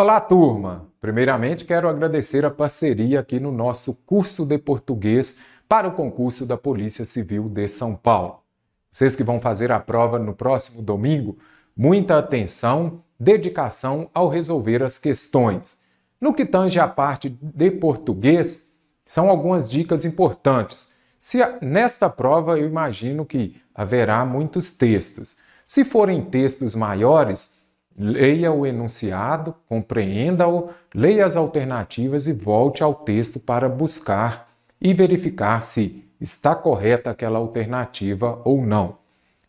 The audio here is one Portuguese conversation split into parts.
Olá, turma! Primeiramente, quero agradecer a parceria aqui no nosso curso de português para o concurso da Polícia Civil de São Paulo. Vocês que vão fazer a prova no próximo domingo, muita atenção, dedicação ao resolver as questões. No que tange à parte de português, são algumas dicas importantes. Se nesta prova eu imagino que haverá muitos textos. Se forem textos maiores, Leia o enunciado, compreenda-o, leia as alternativas e volte ao texto para buscar e verificar se está correta aquela alternativa ou não.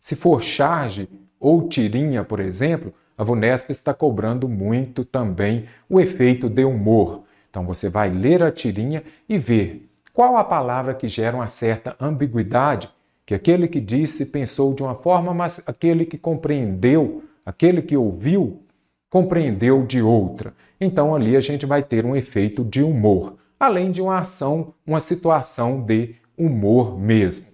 Se for charge ou tirinha, por exemplo, a VUNESP está cobrando muito também o efeito de humor. Então você vai ler a tirinha e ver qual a palavra que gera uma certa ambiguidade, que aquele que disse pensou de uma forma, mas aquele que compreendeu Aquele que ouviu compreendeu de outra. Então ali a gente vai ter um efeito de humor, além de uma ação, uma situação de humor mesmo.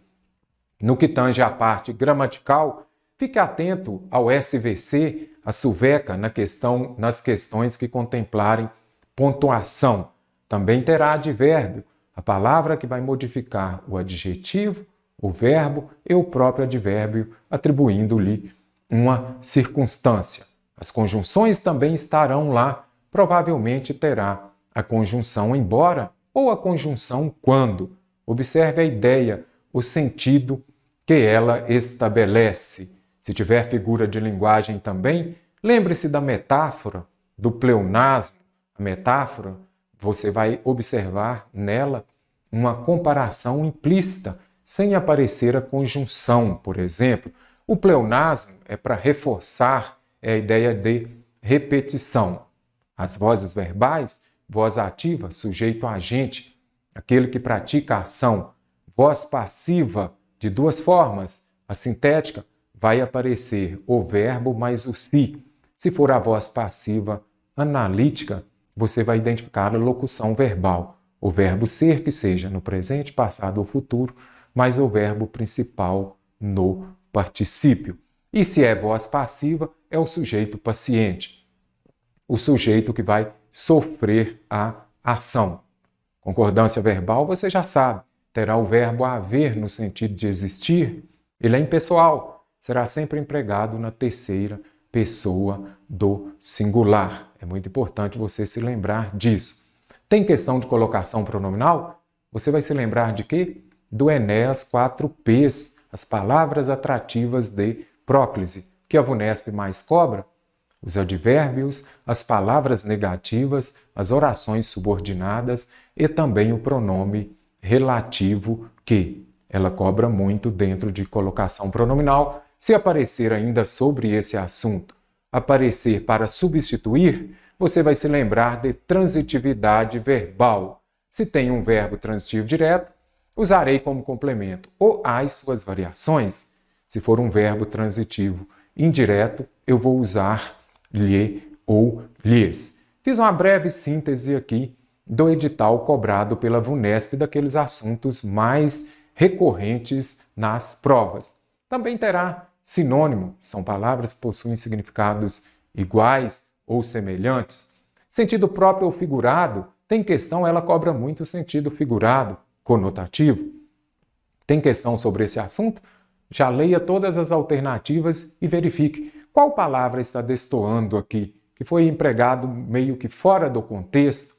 No que tange à parte gramatical, fique atento ao SVC, a suveca na questão, nas questões que contemplarem pontuação. Também terá advérbio, a palavra que vai modificar o adjetivo, o verbo e o próprio advérbio, atribuindo-lhe uma circunstância. As conjunções também estarão lá, provavelmente terá a conjunção embora ou a conjunção quando. Observe a ideia, o sentido que ela estabelece. Se tiver figura de linguagem também, lembre-se da metáfora, do pleonasmo. A metáfora, você vai observar nela uma comparação implícita, sem aparecer a conjunção, por exemplo. O pleonasmo é para reforçar é a ideia de repetição. As vozes verbais, voz ativa, sujeito agente, aquele que pratica a ação. Voz passiva, de duas formas, a sintética, vai aparecer o verbo mais o si. Se for a voz passiva analítica, você vai identificar a locução verbal, o verbo ser, que seja no presente, passado ou futuro, mas o verbo principal no particípio. E se é voz passiva, é o sujeito paciente, o sujeito que vai sofrer a ação. Concordância verbal, você já sabe, terá o verbo haver no sentido de existir, ele é impessoal, será sempre empregado na terceira pessoa do singular. É muito importante você se lembrar disso. Tem questão de colocação pronominal? Você vai se lembrar de quê? Do Enéas 4Ps, as palavras atrativas de próclise, que a VUNESP mais cobra? Os advérbios, as palavras negativas, as orações subordinadas e também o pronome relativo que. Ela cobra muito dentro de colocação pronominal. Se aparecer ainda sobre esse assunto, aparecer para substituir, você vai se lembrar de transitividade verbal. Se tem um verbo transitivo direto, usarei como complemento ou as suas variações. Se for um verbo transitivo indireto, eu vou usar lhe ou lhes. Fiz uma breve síntese aqui do edital cobrado pela VUNESP daqueles assuntos mais recorrentes nas provas. Também terá sinônimo, são palavras que possuem significados iguais ou semelhantes. Sentido próprio ou figurado, tem questão, ela cobra muito sentido figurado conotativo? Tem questão sobre esse assunto? Já leia todas as alternativas e verifique qual palavra está destoando aqui, que foi empregado meio que fora do contexto.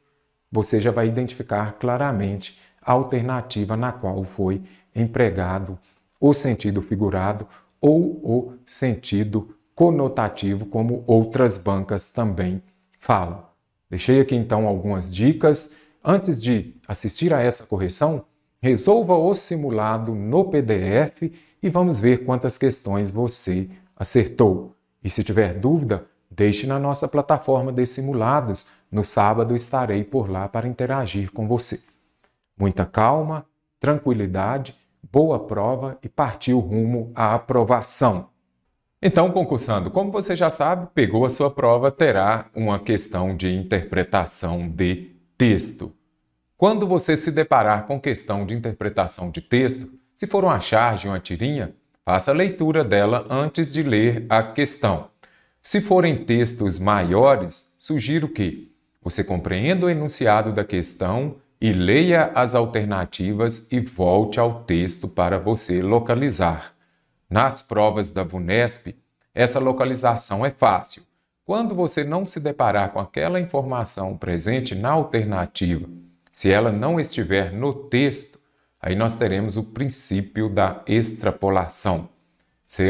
Você já vai identificar claramente a alternativa na qual foi empregado o sentido figurado ou o sentido conotativo, como outras bancas também falam. Deixei aqui então algumas dicas Antes de assistir a essa correção, resolva o simulado no PDF e vamos ver quantas questões você acertou. E se tiver dúvida, deixe na nossa plataforma de simulados. No sábado estarei por lá para interagir com você. Muita calma, tranquilidade, boa prova e partiu rumo à aprovação. Então, concursando, como você já sabe, pegou a sua prova, terá uma questão de interpretação de texto. Quando você se deparar com questão de interpretação de texto, se for uma charge, uma tirinha, faça a leitura dela antes de ler a questão. Se forem textos maiores, sugiro que você compreenda o enunciado da questão e leia as alternativas e volte ao texto para você localizar. Nas provas da VUNESP, essa localização é fácil. Quando você não se deparar com aquela informação presente na alternativa se ela não estiver no texto, aí nós teremos o princípio da extrapolação.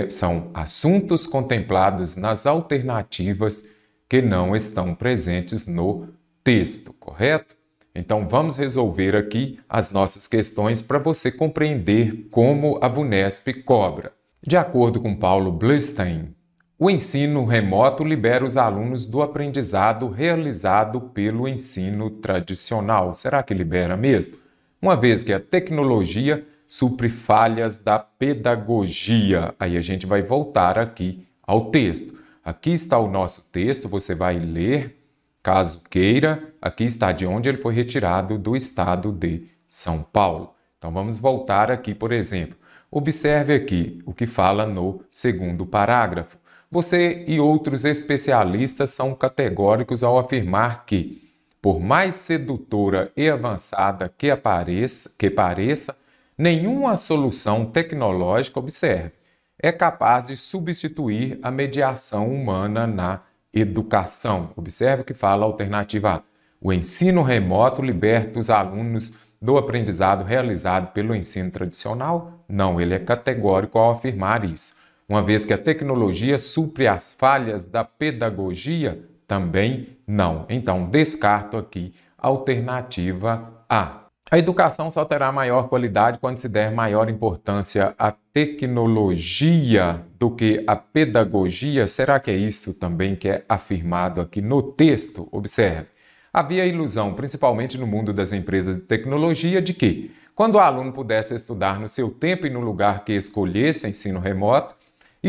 São assuntos contemplados nas alternativas que não estão presentes no texto, correto? Então vamos resolver aqui as nossas questões para você compreender como a VUNESP cobra. De acordo com Paulo Blustein. O ensino remoto libera os alunos do aprendizado realizado pelo ensino tradicional. Será que libera mesmo? Uma vez que a tecnologia supre falhas da pedagogia. Aí a gente vai voltar aqui ao texto. Aqui está o nosso texto, você vai ler, caso queira. Aqui está de onde ele foi retirado do estado de São Paulo. Então vamos voltar aqui, por exemplo. Observe aqui o que fala no segundo parágrafo. Você e outros especialistas são categóricos ao afirmar que, por mais sedutora e avançada que, apareça, que pareça, nenhuma solução tecnológica, observe, é capaz de substituir a mediação humana na educação. Observe o que fala a alternativa A. O ensino remoto liberta os alunos do aprendizado realizado pelo ensino tradicional? Não, ele é categórico ao afirmar isso uma vez que a tecnologia supre as falhas da pedagogia? Também não. Então, descarto aqui alternativa A. A educação só terá maior qualidade quando se der maior importância à tecnologia do que à pedagogia. Será que é isso também que é afirmado aqui no texto? Observe. Havia ilusão, principalmente no mundo das empresas de tecnologia, de que, quando o aluno pudesse estudar no seu tempo e no lugar que escolhesse ensino remoto,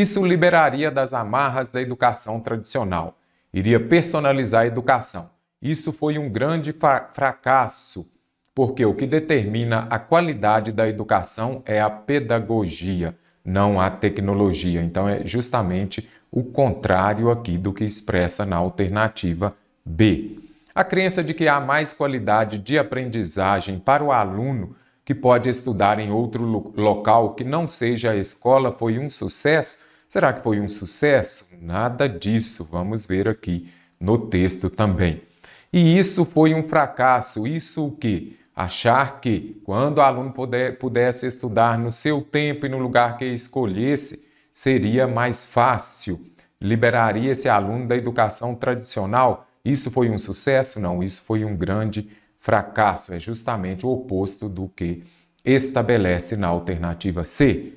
isso liberaria das amarras da educação tradicional, iria personalizar a educação. Isso foi um grande fracasso, porque o que determina a qualidade da educação é a pedagogia, não a tecnologia. Então é justamente o contrário aqui do que expressa na alternativa B. A crença de que há mais qualidade de aprendizagem para o aluno que pode estudar em outro local que não seja a escola foi um sucesso Será que foi um sucesso? Nada disso, vamos ver aqui no texto também. E isso foi um fracasso, isso o quê? Achar que quando o aluno puder, pudesse estudar no seu tempo e no lugar que escolhesse, seria mais fácil, liberaria esse aluno da educação tradicional. Isso foi um sucesso? Não, isso foi um grande fracasso. É justamente o oposto do que estabelece na alternativa C.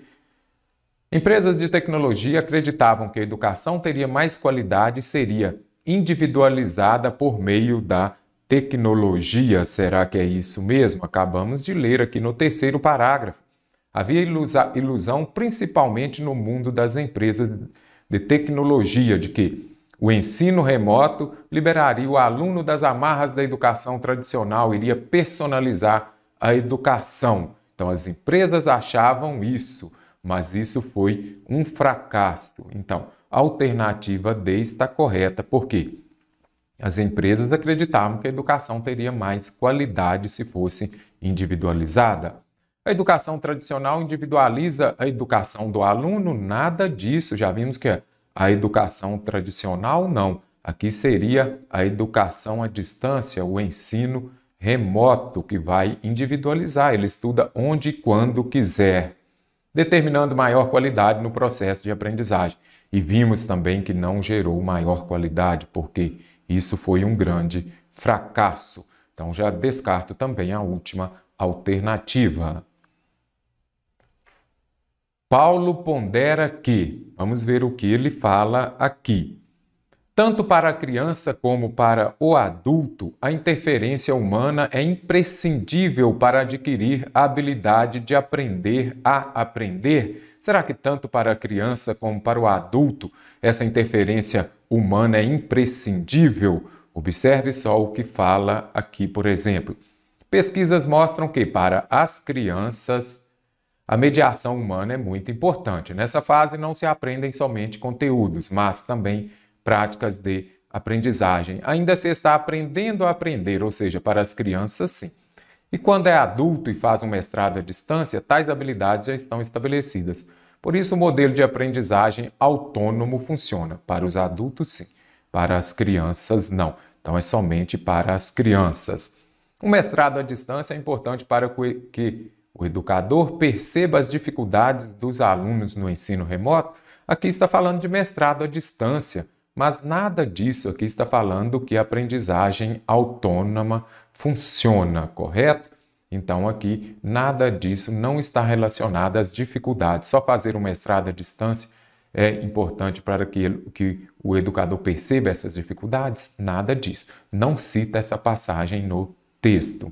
Empresas de tecnologia acreditavam que a educação teria mais qualidade e seria individualizada por meio da tecnologia. Será que é isso mesmo? Acabamos de ler aqui no terceiro parágrafo. Havia ilusão principalmente no mundo das empresas de tecnologia de que o ensino remoto liberaria o aluno das amarras da educação tradicional, iria personalizar a educação. Então as empresas achavam isso mas isso foi um fracasso. Então, a alternativa D está correta, porque as empresas acreditavam que a educação teria mais qualidade se fosse individualizada. A educação tradicional individualiza a educação do aluno? Nada disso. Já vimos que a educação tradicional não. Aqui seria a educação à distância, o ensino remoto, que vai individualizar. Ele estuda onde e quando quiser determinando maior qualidade no processo de aprendizagem. E vimos também que não gerou maior qualidade, porque isso foi um grande fracasso. Então já descarto também a última alternativa. Paulo pondera que, vamos ver o que ele fala aqui. Tanto para a criança como para o adulto, a interferência humana é imprescindível para adquirir a habilidade de aprender a aprender. Será que tanto para a criança como para o adulto essa interferência humana é imprescindível? Observe só o que fala aqui, por exemplo. Pesquisas mostram que para as crianças a mediação humana é muito importante. Nessa fase não se aprendem somente conteúdos, mas também práticas de aprendizagem. Ainda se está aprendendo a aprender, ou seja, para as crianças, sim. E quando é adulto e faz um mestrado à distância, tais habilidades já estão estabelecidas. Por isso, o modelo de aprendizagem autônomo funciona. Para os adultos, sim. Para as crianças, não. Então, é somente para as crianças. O mestrado à distância é importante para que o educador perceba as dificuldades dos alunos no ensino remoto. Aqui está falando de mestrado à distância mas nada disso aqui está falando que a aprendizagem autônoma funciona, correto? Então, aqui, nada disso não está relacionado às dificuldades. Só fazer uma estrada à distância é importante para que, que o educador perceba essas dificuldades? Nada disso. Não cita essa passagem no texto.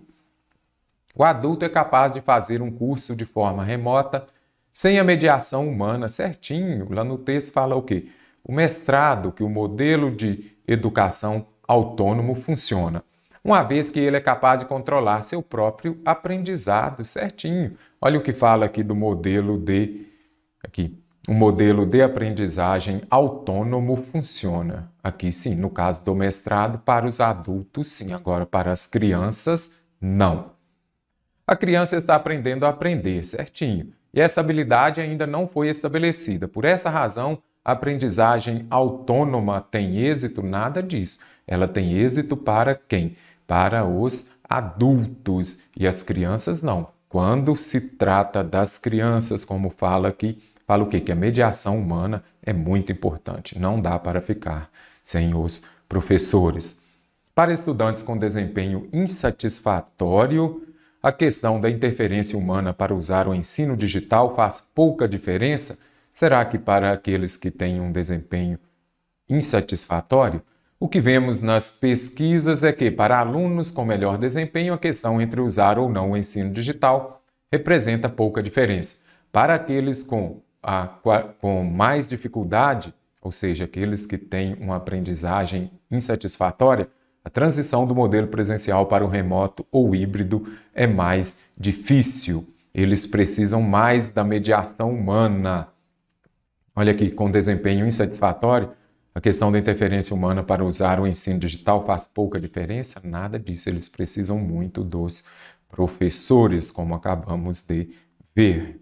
O adulto é capaz de fazer um curso de forma remota, sem a mediação humana, certinho. Lá no texto fala o quê? o mestrado que o modelo de educação autônomo funciona, uma vez que ele é capaz de controlar seu próprio aprendizado certinho. Olha o que fala aqui do modelo de aqui, o modelo de aprendizagem autônomo funciona. Aqui sim, no caso do mestrado, para os adultos, sim, agora para as crianças, não. A criança está aprendendo a aprender, certinho, e essa habilidade ainda não foi estabelecida. Por essa razão, Aprendizagem autônoma tem êxito? Nada disso. Ela tem êxito para quem? Para os adultos. E as crianças não. Quando se trata das crianças, como fala aqui, fala o quê? Que a mediação humana é muito importante. Não dá para ficar sem os professores. Para estudantes com desempenho insatisfatório, a questão da interferência humana para usar o ensino digital faz pouca diferença? Será que para aqueles que têm um desempenho insatisfatório? O que vemos nas pesquisas é que, para alunos com melhor desempenho, a questão entre usar ou não o ensino digital representa pouca diferença. Para aqueles com, a, com mais dificuldade, ou seja, aqueles que têm uma aprendizagem insatisfatória, a transição do modelo presencial para o remoto ou híbrido é mais difícil. Eles precisam mais da mediação humana Olha aqui, com desempenho insatisfatório, a questão da interferência humana para usar o ensino digital faz pouca diferença? Nada disso, eles precisam muito dos professores, como acabamos de ver.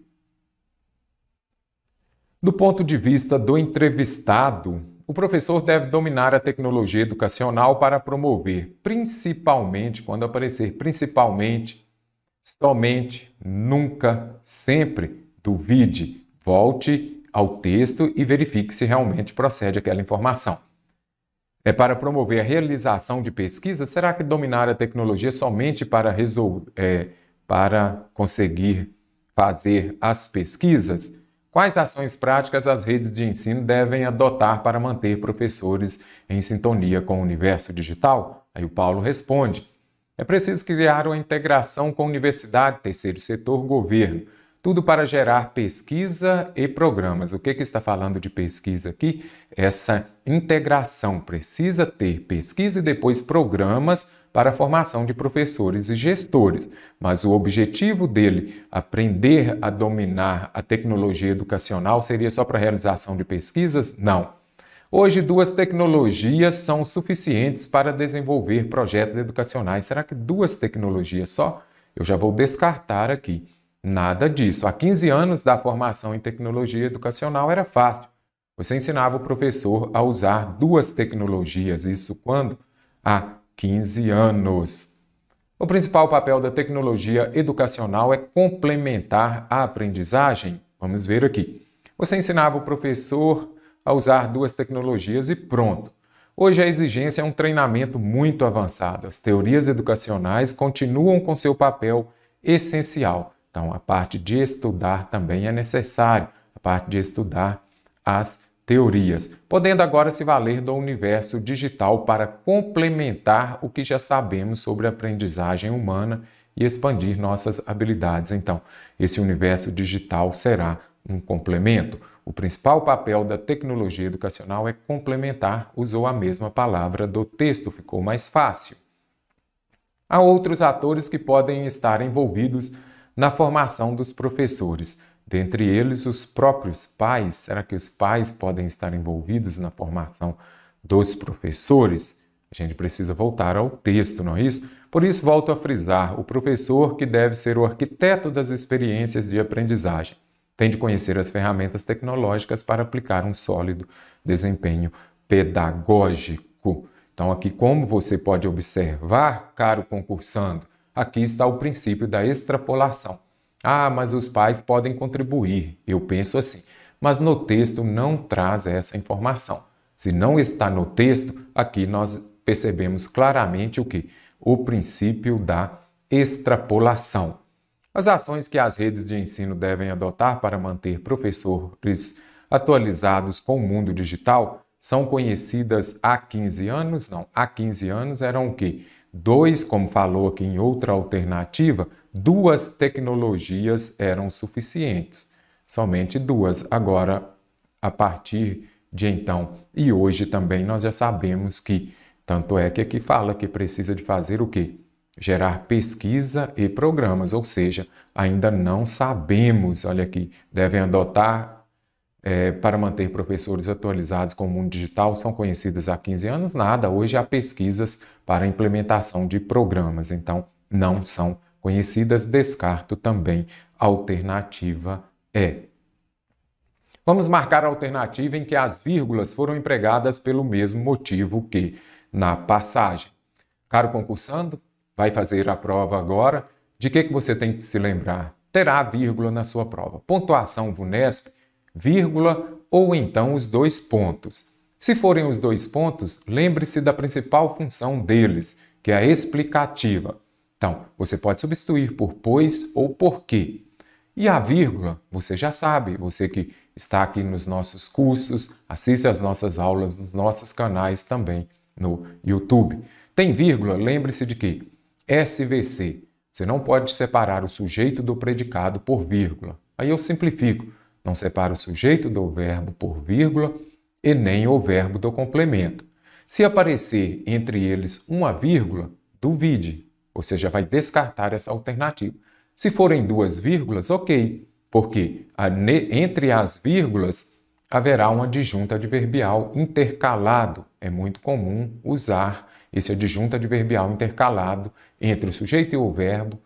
Do ponto de vista do entrevistado, o professor deve dominar a tecnologia educacional para promover, principalmente, quando aparecer, principalmente, somente, nunca, sempre, duvide, volte ao texto e verifique se realmente procede aquela informação. É para promover a realização de pesquisas? Será que dominar a tecnologia somente para, resolver, é, para conseguir fazer as pesquisas? Quais ações práticas as redes de ensino devem adotar para manter professores em sintonia com o universo digital? Aí o Paulo responde: é preciso criar uma integração com universidade, terceiro setor, governo tudo para gerar pesquisa e programas. O que, que está falando de pesquisa aqui? Essa integração precisa ter pesquisa e depois programas para a formação de professores e gestores. Mas o objetivo dele, aprender a dominar a tecnologia educacional, seria só para a realização de pesquisas? Não. Hoje, duas tecnologias são suficientes para desenvolver projetos educacionais. Será que duas tecnologias só? Eu já vou descartar aqui. Nada disso. Há 15 anos da formação em tecnologia educacional era fácil. Você ensinava o professor a usar duas tecnologias, isso quando? Há 15 anos. O principal papel da tecnologia educacional é complementar a aprendizagem? Vamos ver aqui. Você ensinava o professor a usar duas tecnologias e pronto. Hoje a exigência é um treinamento muito avançado. As teorias educacionais continuam com seu papel essencial então, a parte de estudar também é necessário, a parte de estudar as teorias, podendo agora se valer do universo digital para complementar o que já sabemos sobre a aprendizagem humana e expandir nossas habilidades. Então, esse universo digital será um complemento. O principal papel da tecnologia educacional é complementar, usou a mesma palavra do texto, ficou mais fácil. Há outros atores que podem estar envolvidos na formação dos professores, dentre eles os próprios pais. Será que os pais podem estar envolvidos na formação dos professores? A gente precisa voltar ao texto, não é isso? Por isso, volto a frisar: o professor, que deve ser o arquiteto das experiências de aprendizagem, tem de conhecer as ferramentas tecnológicas para aplicar um sólido desempenho pedagógico. Então, aqui, como você pode observar, caro concursando, Aqui está o princípio da extrapolação. Ah, mas os pais podem contribuir, eu penso assim. Mas no texto não traz essa informação. Se não está no texto, aqui nós percebemos claramente o que? O princípio da extrapolação. As ações que as redes de ensino devem adotar para manter professores atualizados com o mundo digital são conhecidas há 15 anos? Não, há 15 anos eram o quê? Dois, como falou aqui em outra alternativa, duas tecnologias eram suficientes. Somente duas. Agora, a partir de então e hoje também, nós já sabemos que, tanto é que aqui fala que precisa de fazer o quê? Gerar pesquisa e programas, ou seja, ainda não sabemos, olha aqui, devem adotar é, para manter professores atualizados com o mundo digital são conhecidas há 15 anos, nada. Hoje há pesquisas para implementação de programas, então não são conhecidas. Descarto também a alternativa E. É. Vamos marcar a alternativa em que as vírgulas foram empregadas pelo mesmo motivo que na passagem. Caro concursando, vai fazer a prova agora. De que, que você tem que se lembrar? Terá vírgula na sua prova. Pontuação VUNESP vírgula ou então os dois pontos. Se forem os dois pontos, lembre-se da principal função deles, que é a explicativa. Então, você pode substituir por pois ou porquê. E a vírgula, você já sabe, você que está aqui nos nossos cursos, assiste às nossas aulas nos nossos canais também no YouTube. Tem vírgula, lembre-se de que SVC, você não pode separar o sujeito do predicado por vírgula. Aí eu simplifico. Não separa o sujeito do verbo por vírgula e nem o verbo do complemento. Se aparecer entre eles uma vírgula, duvide, ou seja, vai descartar essa alternativa. Se forem duas vírgulas, ok, porque entre as vírgulas haverá um adjunto adverbial intercalado. É muito comum usar esse adjunto adverbial intercalado entre o sujeito e o verbo,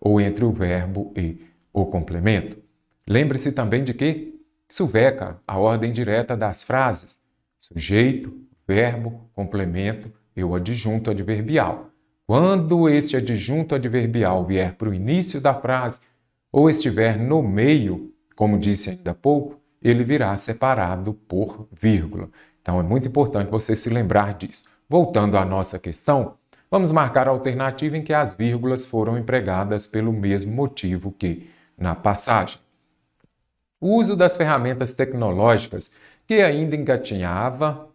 ou entre o verbo e o complemento. Lembre-se também de que Silveca, a ordem direta das frases, sujeito, verbo, complemento e o adjunto adverbial. Quando este adjunto adverbial vier para o início da frase ou estiver no meio, como disse ainda há pouco, ele virá separado por vírgula. Então é muito importante você se lembrar disso. Voltando à nossa questão, vamos marcar a alternativa em que as vírgulas foram empregadas pelo mesmo motivo que na passagem. O uso das ferramentas tecnológicas que ainda engatinhava,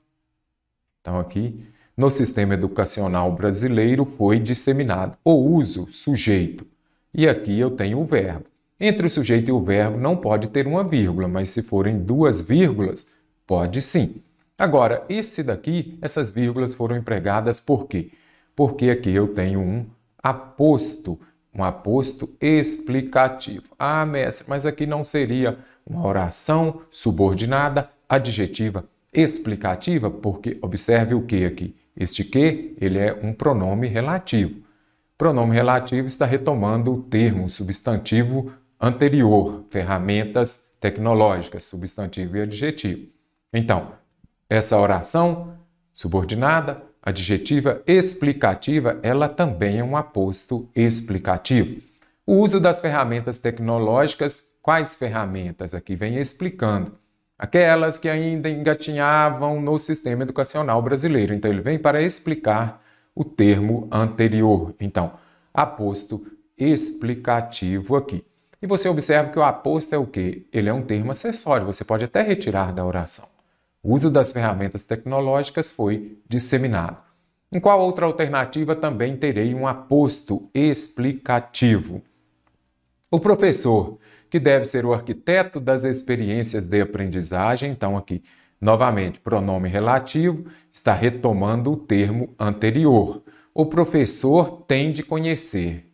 então aqui, no sistema educacional brasileiro foi disseminado. O uso, sujeito. E aqui eu tenho o verbo. Entre o sujeito e o verbo não pode ter uma vírgula, mas se forem duas vírgulas, pode sim. Agora, esse daqui, essas vírgulas foram empregadas por quê? Porque aqui eu tenho um aposto, um aposto explicativo. Ah, mestre, mas aqui não seria uma oração subordinada, adjetiva, explicativa, porque observe o que aqui. Este que, ele é um pronome relativo. Pronome relativo está retomando o termo substantivo anterior, ferramentas tecnológicas, substantivo e adjetivo. Então, essa oração subordinada, adjetiva, explicativa, ela também é um aposto explicativo. O uso das ferramentas tecnológicas Quais ferramentas? Aqui vem explicando. Aquelas que ainda engatinhavam no sistema educacional brasileiro. Então, ele vem para explicar o termo anterior. Então, aposto explicativo aqui. E você observa que o aposto é o quê? Ele é um termo acessório, você pode até retirar da oração. O uso das ferramentas tecnológicas foi disseminado. Em qual outra alternativa também terei um aposto explicativo? O professor que deve ser o arquiteto das experiências de aprendizagem. Então, aqui, novamente, pronome relativo está retomando o termo anterior. O professor tem de conhecer.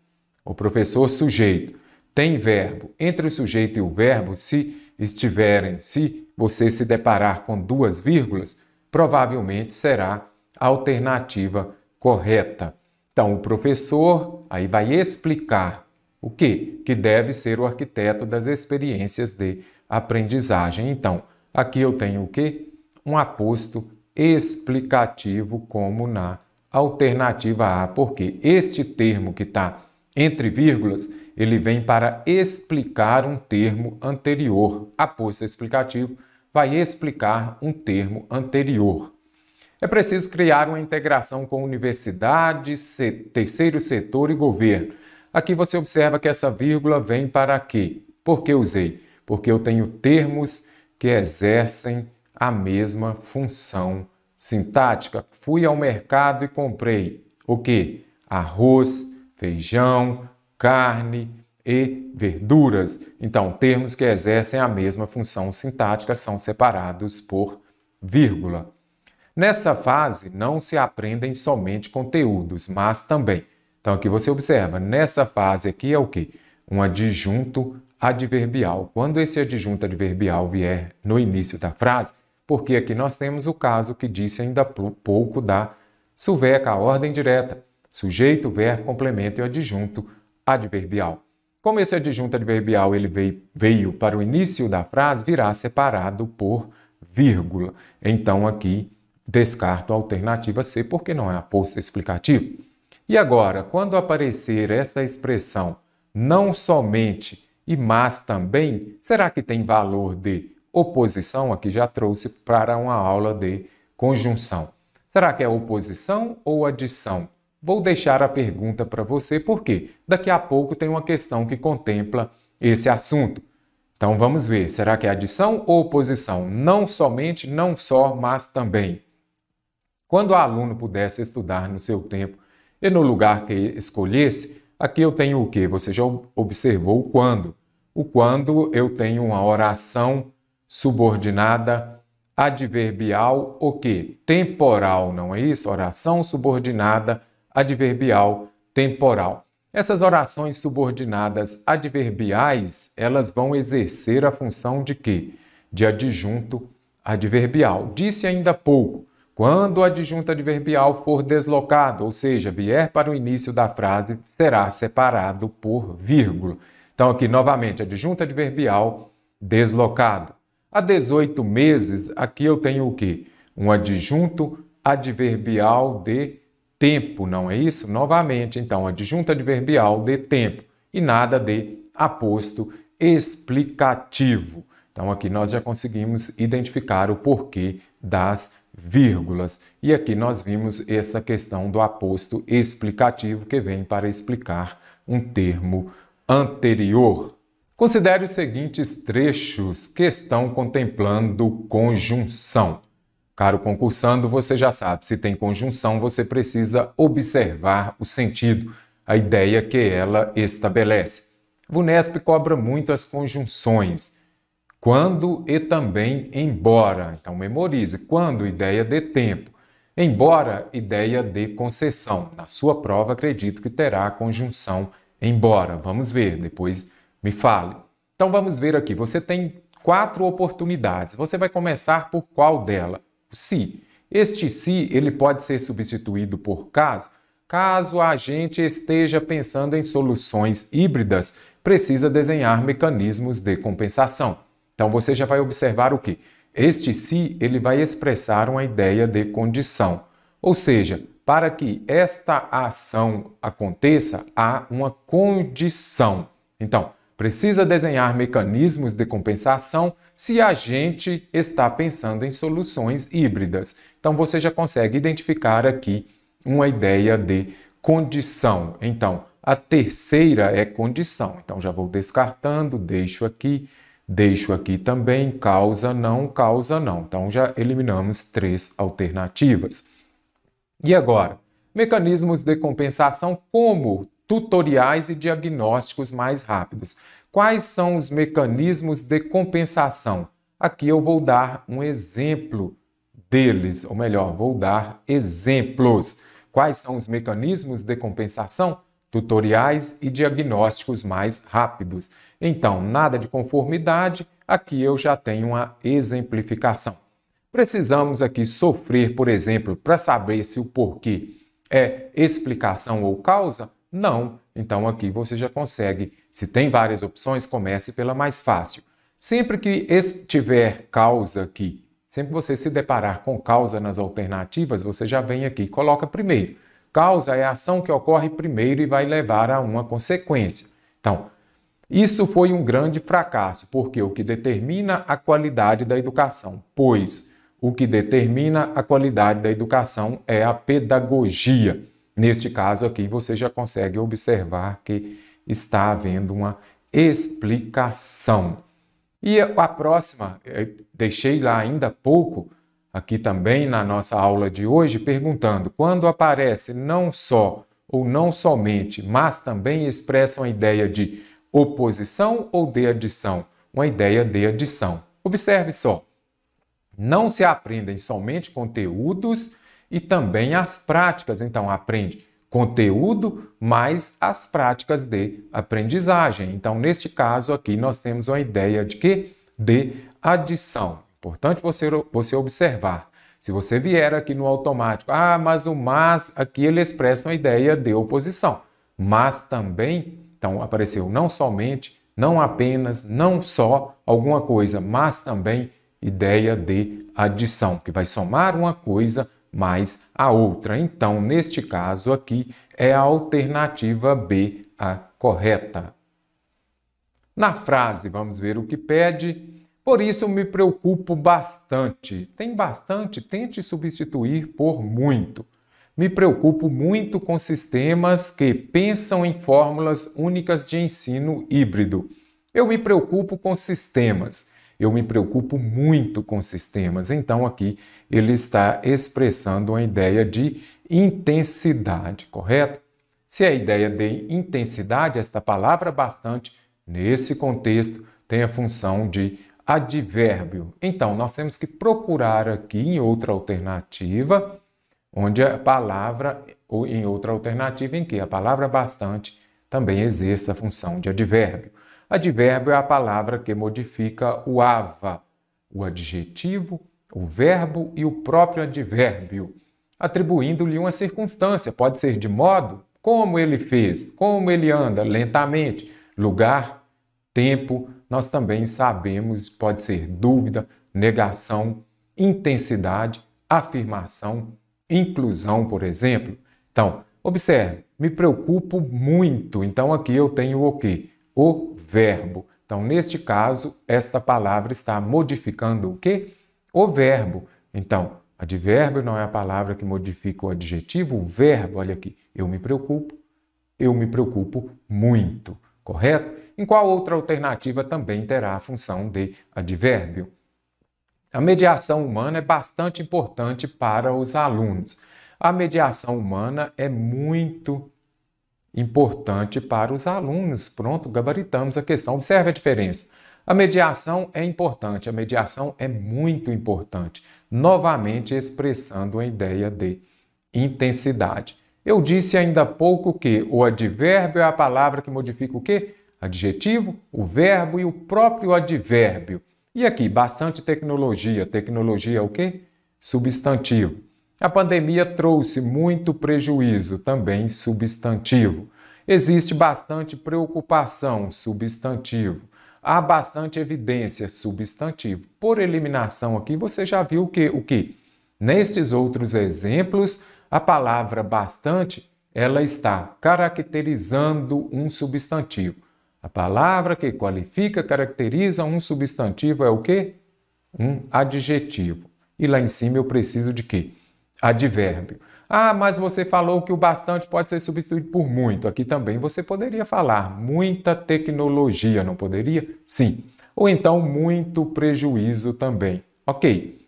O professor sujeito tem verbo. Entre o sujeito e o verbo, se estiverem, se você se deparar com duas vírgulas, provavelmente será a alternativa correta. Então, o professor aí vai explicar o que? Que deve ser o arquiteto das experiências de aprendizagem. Então, aqui eu tenho o que? Um aposto explicativo, como na alternativa A, porque este termo que está entre vírgulas, ele vem para explicar um termo anterior. Aposto explicativo vai explicar um termo anterior. É preciso criar uma integração com universidade, terceiro setor e governo. Aqui você observa que essa vírgula vem para quê? Por que usei? Porque eu tenho termos que exercem a mesma função sintática. Fui ao mercado e comprei o que? Arroz, feijão, carne e verduras. Então, termos que exercem a mesma função sintática são separados por vírgula. Nessa fase, não se aprendem somente conteúdos, mas também então aqui você observa, nessa fase aqui é o que? Um adjunto adverbial. Quando esse adjunto adverbial vier no início da frase, porque aqui nós temos o caso que disse ainda pouco da suveca, a ordem direta, sujeito, verbo, complemento e adjunto adverbial. Como esse adjunto adverbial ele veio, veio para o início da frase, virá separado por vírgula. Então aqui descarto a alternativa C porque não é aposto explicativo. E agora, quando aparecer essa expressão não somente e mas também, será que tem valor de oposição? Aqui já trouxe para uma aula de conjunção. Será que é oposição ou adição? Vou deixar a pergunta para você, porque daqui a pouco tem uma questão que contempla esse assunto. Então vamos ver, será que é adição ou oposição? Não somente, não só, mas também. Quando o aluno pudesse estudar no seu tempo e no lugar que escolhesse, aqui eu tenho o que? Você já observou o quando. O quando eu tenho uma oração subordinada adverbial o que? Temporal, não é isso? Oração subordinada adverbial temporal. Essas orações subordinadas adverbiais, elas vão exercer a função de quê? De adjunto adverbial. Disse ainda há pouco, quando o adjunto adverbial for deslocado, ou seja, vier para o início da frase, será separado por vírgula. Então, aqui novamente, adjunto adverbial deslocado. Há 18 meses, aqui eu tenho o quê? Um adjunto adverbial de tempo, não é isso? Novamente, então, adjunto adverbial de tempo e nada de aposto explicativo. Então, aqui nós já conseguimos identificar o porquê das vírgulas. E aqui nós vimos essa questão do aposto explicativo que vem para explicar um termo anterior. Considere os seguintes trechos que estão contemplando conjunção. Caro concursando, você já sabe, se tem conjunção, você precisa observar o sentido, a ideia que ela estabelece. Vunesp cobra muito as conjunções. Quando e também embora. Então memorize. Quando, ideia de tempo. Embora, ideia de concessão. Na sua prova, acredito que terá a conjunção embora. Vamos ver, depois me fale. Então vamos ver aqui. Você tem quatro oportunidades. Você vai começar por qual dela? O se. Este se ele pode ser substituído por caso. Caso a gente esteja pensando em soluções híbridas, precisa desenhar mecanismos de compensação. Então você já vai observar o que? Este si, ele vai expressar uma ideia de condição. Ou seja, para que esta ação aconteça, há uma condição. Então, precisa desenhar mecanismos de compensação se a gente está pensando em soluções híbridas. Então, você já consegue identificar aqui uma ideia de condição. Então, a terceira é condição. Então, já vou descartando, deixo aqui. Deixo aqui também causa não, causa não. Então já eliminamos três alternativas. E agora? Mecanismos de compensação como tutoriais e diagnósticos mais rápidos. Quais são os mecanismos de compensação? Aqui eu vou dar um exemplo deles, ou melhor, vou dar exemplos. Quais são os mecanismos de compensação? Tutoriais e diagnósticos mais rápidos. Então, nada de conformidade, aqui eu já tenho uma exemplificação. Precisamos aqui sofrer, por exemplo, para saber se o porquê é explicação ou causa? Não. Então aqui você já consegue, se tem várias opções, comece pela mais fácil. Sempre que estiver causa aqui, sempre que você se deparar com causa nas alternativas, você já vem aqui e coloca primeiro. Causa é a ação que ocorre primeiro e vai levar a uma consequência. Então, isso foi um grande fracasso, porque o que determina a qualidade da educação, pois o que determina a qualidade da educação é a pedagogia. Neste caso aqui, você já consegue observar que está havendo uma explicação. E a próxima, eh, deixei lá ainda há pouco, aqui também na nossa aula de hoje, perguntando: quando aparece não só ou não somente, mas também expressa a ideia de oposição ou de adição? Uma ideia de adição. Observe só. Não se aprendem somente conteúdos e também as práticas. Então, aprende conteúdo mais as práticas de aprendizagem. Então, neste caso aqui, nós temos uma ideia de que? De adição. Importante você, você observar. Se você vier aqui no automático, ah, mas o mas aqui ele expressa uma ideia de oposição. Mas também então apareceu não somente, não apenas, não só alguma coisa, mas também ideia de adição, que vai somar uma coisa mais a outra. Então, neste caso aqui, é a alternativa B a correta. Na frase, vamos ver o que pede. Por isso me preocupo bastante. Tem bastante, tente substituir por muito. Me preocupo muito com sistemas que pensam em fórmulas únicas de ensino híbrido. Eu me preocupo com sistemas. Eu me preocupo muito com sistemas. Então, aqui ele está expressando a ideia de intensidade, correto? Se a ideia de intensidade, esta palavra bastante, nesse contexto, tem a função de advérbio. Então, nós temos que procurar aqui em outra alternativa onde a palavra, ou em outra alternativa, em que a palavra bastante também exerça a função de advérbio. Advérbio é a palavra que modifica o ava, o adjetivo, o verbo e o próprio advérbio, atribuindo-lhe uma circunstância, pode ser de modo, como ele fez, como ele anda, lentamente, lugar, tempo. Nós também sabemos, pode ser dúvida, negação, intensidade, afirmação, inclusão, por exemplo. Então, observe, me preocupo muito. Então, aqui eu tenho o quê? O verbo. Então, neste caso, esta palavra está modificando o quê? O verbo. Então, advérbio não é a palavra que modifica o adjetivo, o verbo, olha aqui, eu me preocupo, eu me preocupo muito, correto? Em qual outra alternativa também terá a função de advérbio? A mediação humana é bastante importante para os alunos. A mediação humana é muito importante para os alunos. Pronto, gabaritamos a questão. Observe a diferença. A mediação é importante, a mediação é muito importante, novamente expressando a ideia de intensidade. Eu disse ainda há pouco que o advérbio é a palavra que modifica o quê? Adjetivo, o verbo e o próprio advérbio. E aqui, bastante tecnologia. Tecnologia é o quê? Substantivo. A pandemia trouxe muito prejuízo, também substantivo. Existe bastante preocupação, substantivo. Há bastante evidência, substantivo. Por eliminação aqui, você já viu o que o que nestes outros exemplos, a palavra bastante, ela está caracterizando um substantivo. A palavra que qualifica, caracteriza um substantivo é o quê? Um adjetivo. E lá em cima eu preciso de quê? Advérbio. Ah, mas você falou que o bastante pode ser substituído por muito. Aqui também você poderia falar muita tecnologia, não poderia? Sim. Ou então muito prejuízo também. Ok.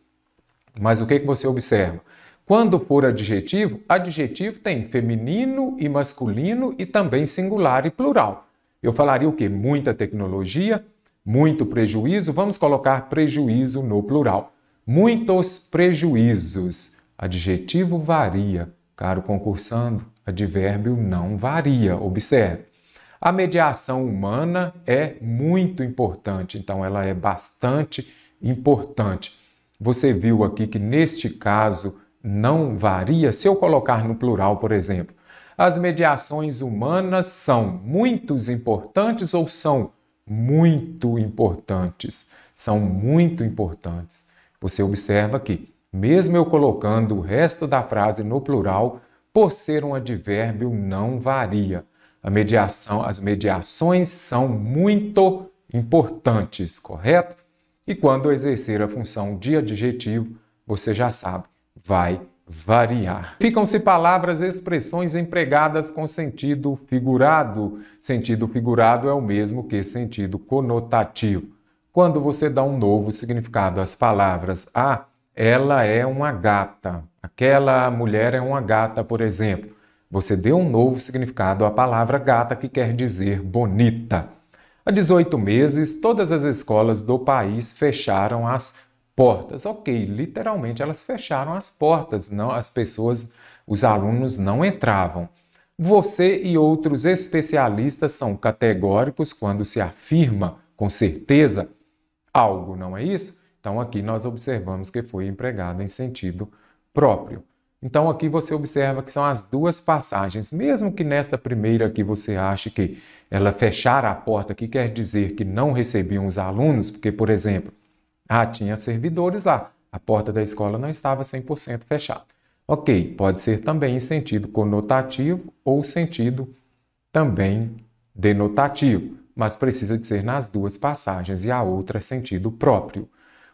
Mas o que, que você observa? Quando for adjetivo, adjetivo tem feminino e masculino e também singular e plural. Eu falaria o quê? Muita tecnologia, muito prejuízo. Vamos colocar prejuízo no plural. Muitos prejuízos. Adjetivo varia. Caro concursando, advérbio não varia. Observe. A mediação humana é muito importante, então ela é bastante importante. Você viu aqui que neste caso não varia. Se eu colocar no plural, por exemplo, as mediações humanas são muitos importantes ou são muito importantes? São muito importantes. Você observa que, mesmo eu colocando o resto da frase no plural, por ser um advérbio, não varia. A mediação, as mediações são muito importantes, correto? E quando exercer a função de adjetivo, você já sabe, vai variar. Ficam-se palavras e expressões empregadas com sentido figurado. Sentido figurado é o mesmo que sentido conotativo. Quando você dá um novo significado às palavras, ah, ela é uma gata, aquela mulher é uma gata, por exemplo. Você deu um novo significado à palavra gata, que quer dizer bonita. Há 18 meses, todas as escolas do país fecharam as portas. Ok, literalmente elas fecharam as portas, não as pessoas, os alunos não entravam. Você e outros especialistas são categóricos quando se afirma com certeza algo, não é isso? Então aqui nós observamos que foi empregado em sentido próprio. Então aqui você observa que são as duas passagens, mesmo que nesta primeira aqui você ache que ela fechar a porta, que quer dizer que não recebiam os alunos, porque por exemplo, ah, tinha servidores lá. A porta da escola não estava 100% fechada. Ok, pode ser também em sentido conotativo ou sentido também denotativo, mas precisa de ser nas duas passagens e a outra é sentido próprio.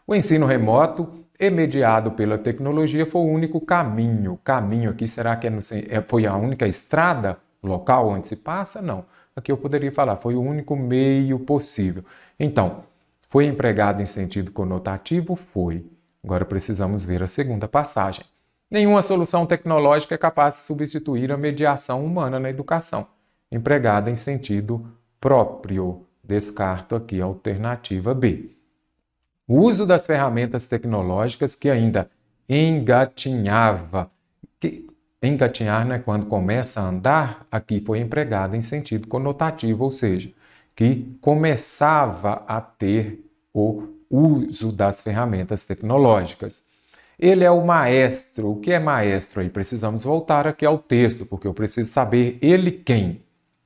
O ensino remoto e mediado pela tecnologia foi o único caminho. caminho aqui será que é no, é, foi a única estrada local onde se passa? Não. Aqui eu poderia falar, foi o único meio possível. Então, foi empregado em sentido conotativo? Foi. Agora precisamos ver a segunda passagem. Nenhuma solução tecnológica é capaz de substituir a mediação humana na educação, empregada em sentido próprio. Descarto aqui a alternativa B. O uso das ferramentas tecnológicas que ainda engatinhava, que, engatinhar, né, quando começa a andar, aqui foi empregado em sentido conotativo, ou seja, que começava a ter o uso das ferramentas tecnológicas. Ele é o maestro. O que é maestro aí? Precisamos voltar aqui ao texto, porque eu preciso saber ele quem.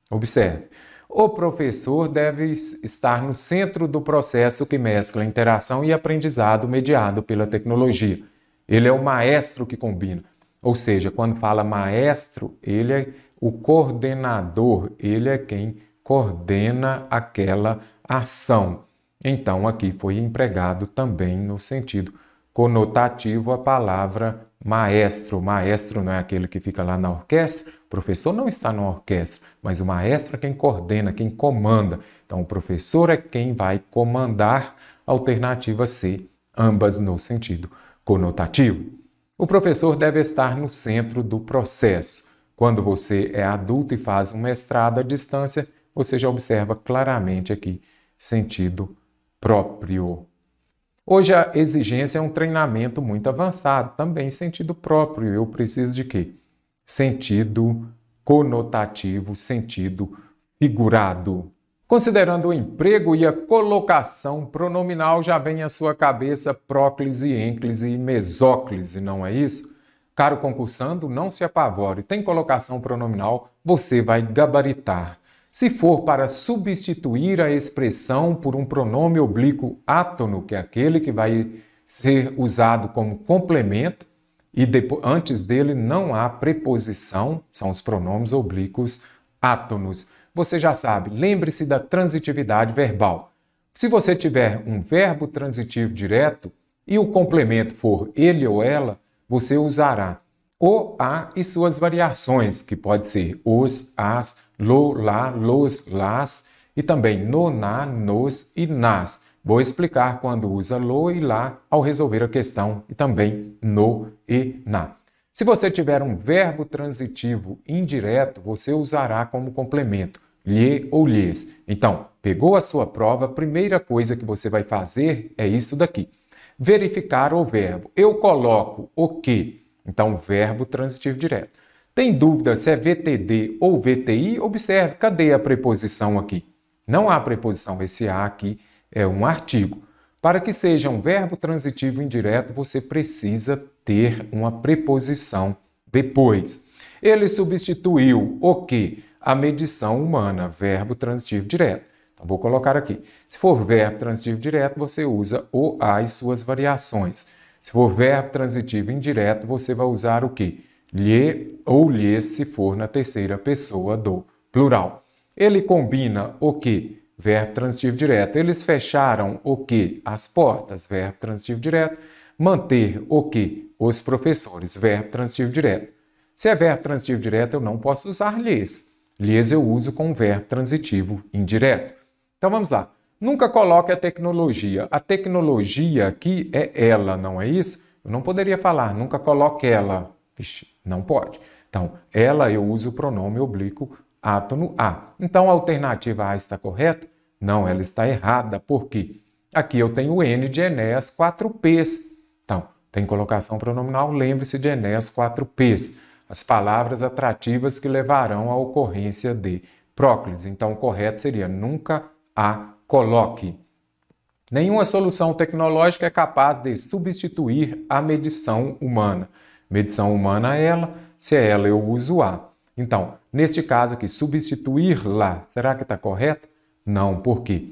Observe. O professor deve estar no centro do processo que mescla interação e aprendizado mediado pela tecnologia. Ele é o maestro que combina. Ou seja, quando fala maestro, ele é o coordenador, ele é quem coordena aquela ação. Então, aqui foi empregado também no sentido conotativo a palavra maestro. Maestro não é aquele que fica lá na orquestra, o professor não está na orquestra, mas o maestro é quem coordena, quem comanda. Então, o professor é quem vai comandar. Alternativa C, ambas no sentido conotativo. O professor deve estar no centro do processo. Quando você é adulto e faz um mestrado à distância, você já observa claramente aqui sentido próprio. Hoje a exigência é um treinamento muito avançado, também sentido próprio. Eu preciso de quê? Sentido conotativo, sentido figurado. Considerando o emprego e a colocação pronominal, já vem à sua cabeça próclise, ênclise e mesóclise, não é isso? Caro concursando, não se apavore. Tem colocação pronominal, você vai gabaritar. Se for para substituir a expressão por um pronome oblíquo átono, que é aquele que vai ser usado como complemento, e depois, antes dele não há preposição, são os pronomes oblíquos átonos. Você já sabe, lembre-se da transitividade verbal. Se você tiver um verbo transitivo direto e o complemento for ele ou ela, você usará o, a e suas variações, que pode ser os, as, lo, lá, los, las e também no, na, nos e nas. Vou explicar quando usa lo e lá ao resolver a questão e também no e na. Se você tiver um verbo transitivo indireto, você usará como complemento lhe ou lhes. Então, pegou a sua prova, a primeira coisa que você vai fazer é isso daqui. Verificar o verbo. Eu coloco o que? Então, verbo transitivo direto. Tem dúvida se é VTD ou VTI? Observe, cadê a preposição aqui? Não há preposição, esse A aqui é um artigo. Para que seja um verbo transitivo indireto, você precisa ter uma preposição depois. Ele substituiu o que? A medição humana, verbo transitivo direto. Então, vou colocar aqui. Se for verbo transitivo direto, você usa o, a e suas variações. Se for verbo transitivo indireto, você vai usar o que? lhe ou lhe se for na terceira pessoa do plural. Ele combina o que? Verbo transitivo direto. Eles fecharam o que? As portas, verbo transitivo direto. Manter o que? Os professores, verbo transitivo direto. Se é verbo transitivo direto, eu não posso usar lhes. Lhes eu uso com verbo transitivo indireto. Então vamos lá. Nunca coloque a tecnologia. A tecnologia aqui é ela, não é isso? Eu não poderia falar, nunca coloque ela. Vixe, não pode. Então, ela eu uso o pronome oblíquo átono a. Então, a alternativa A está correta? Não, ela está errada. Por quê? Aqui eu tenho N de Enéas 4Ps. Então, tem colocação pronominal, lembre-se de Enéas 4Ps. As palavras atrativas que levarão à ocorrência de Próclise. Então, o correto seria nunca a coloque. Nenhuma solução tecnológica é capaz de substituir a medição humana. Medição humana é ela, se é ela eu uso A. Então, neste caso aqui, substituir lá, será que está correto? Não, por quê?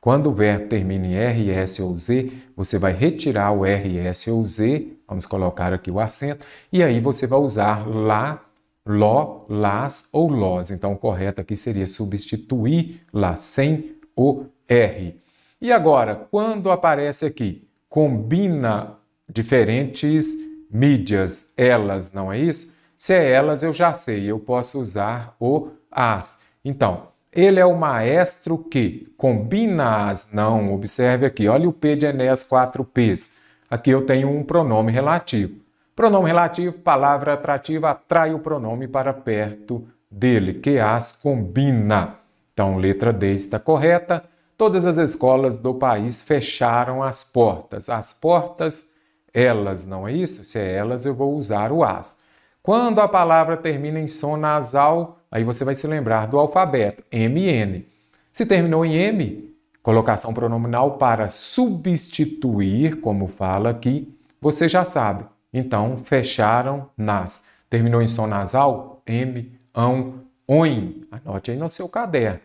Quando o verbo termina em s ou Z, você vai retirar o r, s ou Z, vamos colocar aqui o acento, e aí você vai usar lá, ló, las ou lós. Então, o correto aqui seria substituir lá sem o R. E agora, quando aparece aqui, combina diferentes mídias, elas, não é isso? Se é elas, eu já sei, eu posso usar o as. Então, ele é o maestro que combina as não. Observe aqui, olha o P de Enéas, 4 Ps. Aqui eu tenho um pronome relativo. Pronome relativo, palavra atrativa, atrai o pronome para perto dele, que as combina. Então, letra D está correta. Todas as escolas do país fecharam as portas. As portas elas, não é isso? Se é elas, eu vou usar o as. Quando a palavra termina em som nasal, aí você vai se lembrar do alfabeto, MN. Se terminou em M, colocação pronominal para substituir, como fala aqui, você já sabe. Então, fecharam nas. Terminou em som nasal? M, ão, oin. Anote aí no seu caderno.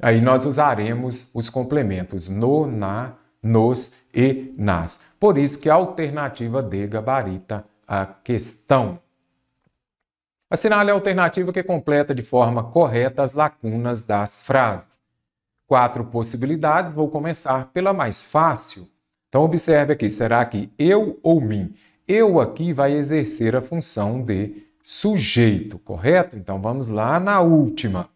Aí nós usaremos os complementos no, na, nos e nas. Por isso que a alternativa D gabarita a questão. Assinale a alternativa que completa de forma correta as lacunas das frases. Quatro possibilidades, vou começar pela mais fácil. Então observe aqui, será que eu ou mim? Eu aqui vai exercer a função de sujeito, correto? Então vamos lá na última.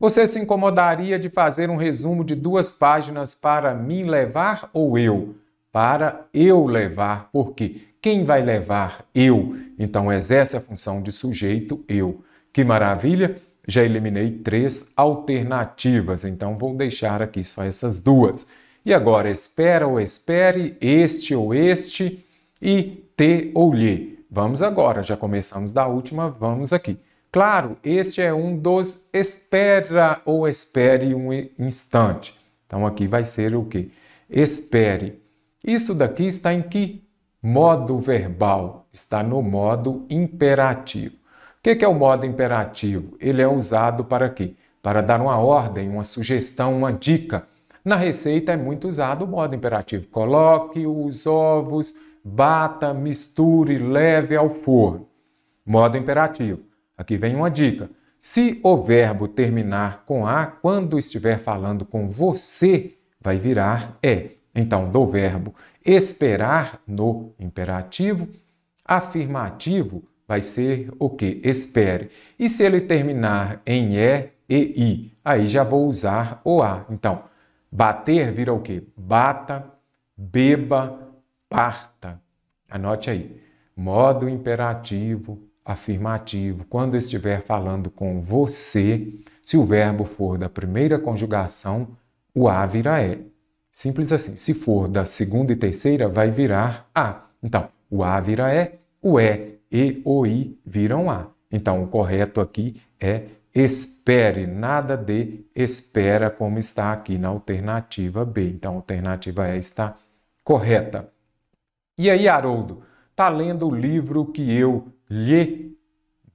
Você se incomodaria de fazer um resumo de duas páginas para mim levar ou eu? Para eu levar, porque quem vai levar? Eu. Então exerce a função de sujeito eu. Que maravilha! Já eliminei três alternativas, então vou deixar aqui só essas duas. E agora, espera ou espere, este ou este, e te ou lhe. Vamos agora, já começamos da última, vamos aqui. Claro, este é um dos espera ou espere um instante. Então aqui vai ser o que? Espere. Isso daqui está em que modo verbal? Está no modo imperativo. O que é o modo imperativo? Ele é usado para quê? Para dar uma ordem, uma sugestão, uma dica. Na receita é muito usado o modo imperativo. Coloque os ovos, bata, misture, leve ao forno. Modo imperativo. Aqui vem uma dica. Se o verbo terminar com A, quando estiver falando com você, vai virar é. Então, do verbo esperar no imperativo, afirmativo vai ser o que? Espere. E se ele terminar em E e I, aí já vou usar o A. Então, bater vira o que? Bata, beba, parta. Anote aí. Modo imperativo, afirmativo, quando estiver falando com você, se o verbo for da primeira conjugação, o a virá é. Simples assim. Se for da segunda e terceira, vai virar a. Então, o a virá é, o e, e, o i viram a. Então, o correto aqui é espere, nada de espera, como está aqui na alternativa B. Então, a alternativa E está correta. E aí, Haroldo, tá lendo o livro que eu lhe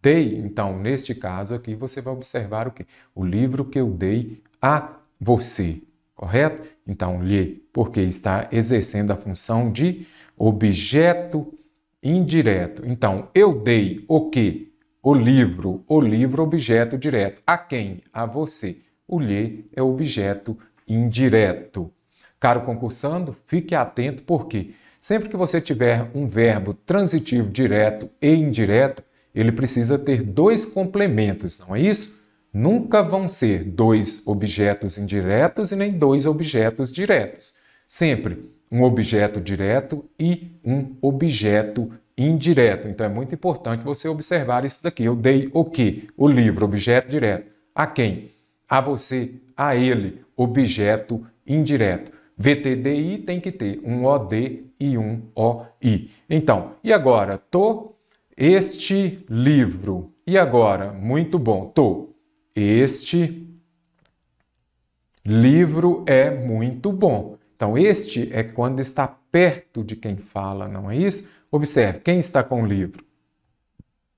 dei. Então, neste caso aqui, você vai observar o que? O livro que eu dei a você, correto? Então, lhe, porque está exercendo a função de objeto indireto. Então, eu dei o que? O livro, o livro objeto direto. A quem? A você. O lhe é objeto indireto. Caro concursando, fique atento porque Sempre que você tiver um verbo transitivo direto e indireto, ele precisa ter dois complementos, não é isso? Nunca vão ser dois objetos indiretos e nem dois objetos diretos. Sempre um objeto direto e um objeto indireto. Então é muito importante você observar isso daqui. Eu dei o que? O livro, objeto direto. A quem? A você, a ele, objeto indireto. VTDI tem que ter um OD e um OI. Então, e agora? Tô este livro. E agora? Muito bom. Tô. Este livro é muito bom. Então, este é quando está perto de quem fala, não é isso? Observe, quem está com o livro?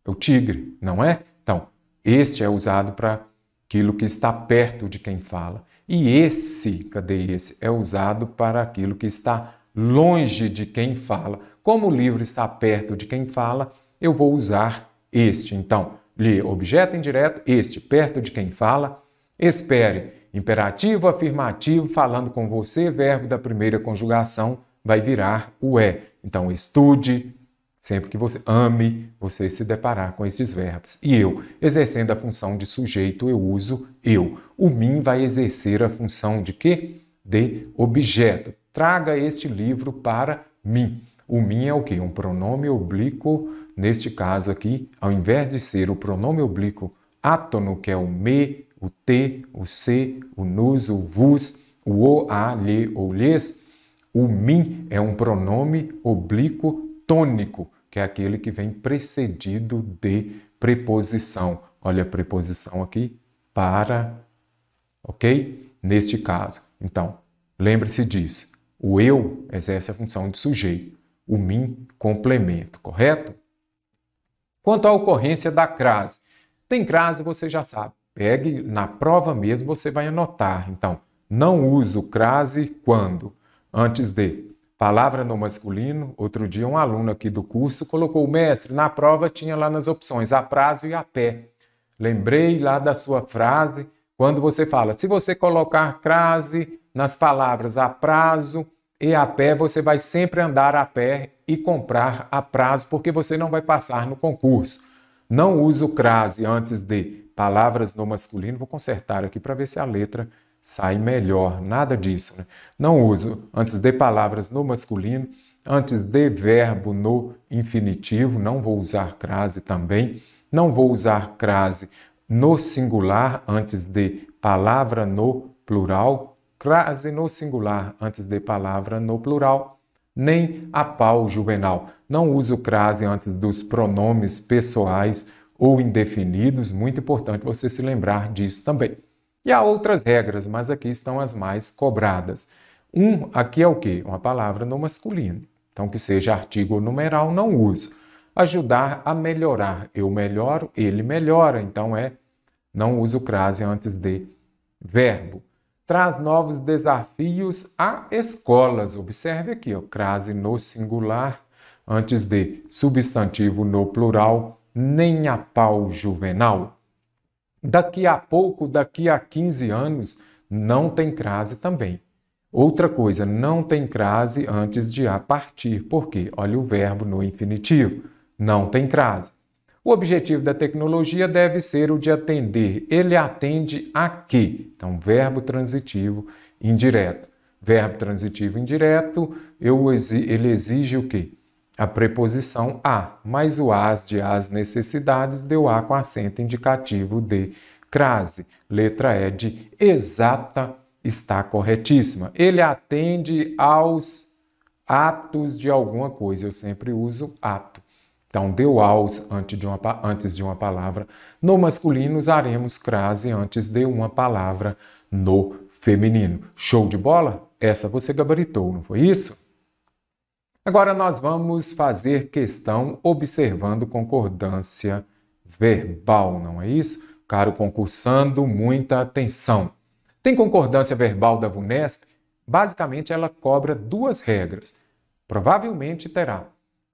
É o tigre, não é? Então, este é usado para aquilo que está perto de quem fala. E esse, cadê esse? É usado para aquilo que está longe de quem fala. Como o livro está perto de quem fala, eu vou usar este. Então, li objeto indireto, este perto de quem fala. Espere, imperativo afirmativo falando com você, verbo da primeira conjugação vai virar o é. Então, estude, sempre que você ame, você se deparar com esses verbos. E eu, exercendo a função de sujeito, eu uso eu. O mim vai exercer a função de quê? De objeto traga este livro para mim. O mim é o que? Um pronome oblíquo, neste caso aqui, ao invés de ser o pronome oblíquo átono, que é o me, o te, o se, o nos, o vos, o o, a, lhe ou lhes, o mim é um pronome oblíquo tônico, que é aquele que vem precedido de preposição. Olha a preposição aqui, para, ok? Neste caso. Então, lembre-se disso. O eu exerce a função de sujeito, o mim complemento, correto? Quanto à ocorrência da crase, tem crase, você já sabe. Pegue na prova mesmo, você vai anotar. Então, não uso crase quando? Antes de. Palavra no masculino. Outro dia, um aluno aqui do curso colocou o mestre. Na prova tinha lá nas opções a prazo e a pé. Lembrei lá da sua frase. Quando você fala, se você colocar crase, nas palavras a prazo e a pé, você vai sempre andar a pé e comprar a prazo, porque você não vai passar no concurso. Não use o crase antes de palavras no masculino. Vou consertar aqui para ver se a letra sai melhor. Nada disso. Né? Não uso antes de palavras no masculino, antes de verbo no infinitivo. Não vou usar crase também. Não vou usar crase no singular antes de palavra no plural crase no singular antes de palavra no plural, nem a pau juvenal. Não uso crase antes dos pronomes pessoais ou indefinidos, muito importante você se lembrar disso também. E há outras regras, mas aqui estão as mais cobradas. Um aqui é o quê? Uma palavra no masculino. Então, que seja artigo ou numeral, não uso. Ajudar a melhorar. Eu melhoro, ele melhora. Então, é não uso crase antes de verbo traz novos desafios a escolas. Observe aqui, ó, crase no singular, antes de substantivo no plural, nem a pau juvenal. Daqui a pouco, daqui a 15 anos, não tem crase também. Outra coisa, não tem crase antes de a partir, Por quê? olha o verbo no infinitivo, não tem crase. O objetivo da tecnologia deve ser o de atender. Ele atende a quê? Então, verbo transitivo indireto. Verbo transitivo indireto, eu, ele exige o quê? A preposição a, mais o as de as necessidades deu a com acento indicativo de crase. Letra E de exata está corretíssima. Ele atende aos atos de alguma coisa. Eu sempre uso ato então, deu aus antes de, uma, antes de uma palavra no masculino, usaremos crase antes de uma palavra no feminino. Show de bola? Essa você gabaritou, não foi isso? Agora nós vamos fazer questão observando concordância verbal, não é isso? Caro concursando, muita atenção. Tem concordância verbal da VUNESP? Basicamente, ela cobra duas regras. Provavelmente terá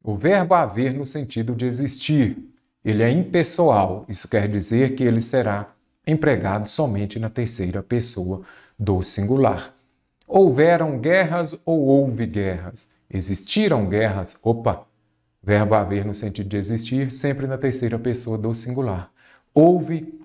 o verbo haver no sentido de existir. Ele é impessoal, isso quer dizer que ele será empregado somente na terceira pessoa do singular. Houveram guerras ou houve guerras? Existiram guerras? Opa! Verbo haver no sentido de existir, sempre na terceira pessoa do singular. Houve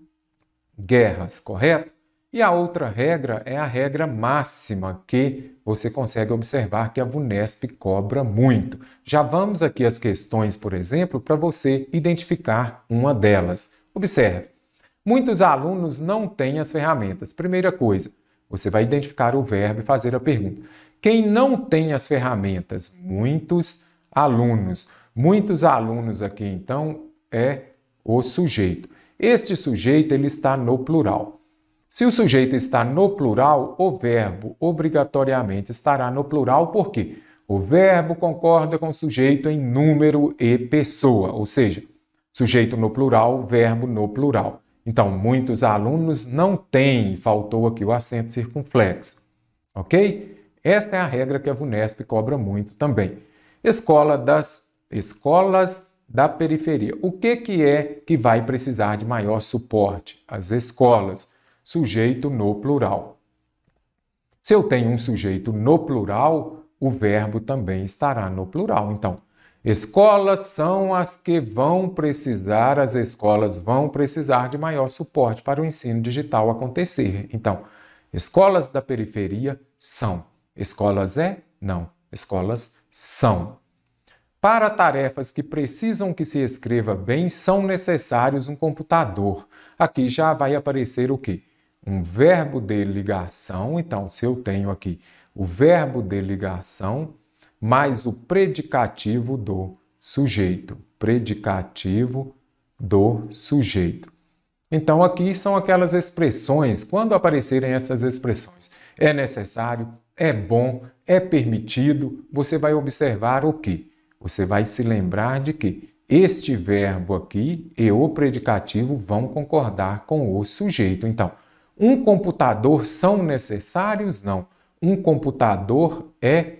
guerras, correto? E a outra regra é a regra máxima que você consegue observar que a VUNESP cobra muito. Já vamos aqui as questões, por exemplo, para você identificar uma delas. Observe. Muitos alunos não têm as ferramentas. Primeira coisa, você vai identificar o verbo e fazer a pergunta. Quem não tem as ferramentas? Muitos alunos. Muitos alunos aqui, então, é o sujeito. Este sujeito ele está no plural. Se o sujeito está no plural, o verbo obrigatoriamente estará no plural, porque o verbo concorda com o sujeito em número e pessoa, ou seja, sujeito no plural, verbo no plural. Então, muitos alunos não têm, faltou aqui o acento circunflexo, ok? Esta é a regra que a VUNESP cobra muito também. Escola das escolas da periferia. O que, que é que vai precisar de maior suporte? As escolas sujeito no plural. Se eu tenho um sujeito no plural, o verbo também estará no plural. Então, escolas são as que vão precisar, as escolas vão precisar de maior suporte para o ensino digital acontecer. Então, escolas da periferia são. Escolas é? Não. Escolas são. Para tarefas que precisam que se escreva bem, são necessários um computador. Aqui já vai aparecer o que? um verbo de ligação. Então, se eu tenho aqui o verbo de ligação mais o predicativo do sujeito. Predicativo do sujeito. Então, aqui são aquelas expressões, quando aparecerem essas expressões, é necessário, é bom, é permitido, você vai observar o que? Você vai se lembrar de que este verbo aqui e o predicativo vão concordar com o sujeito. Então, um computador são necessários? Não. Um computador é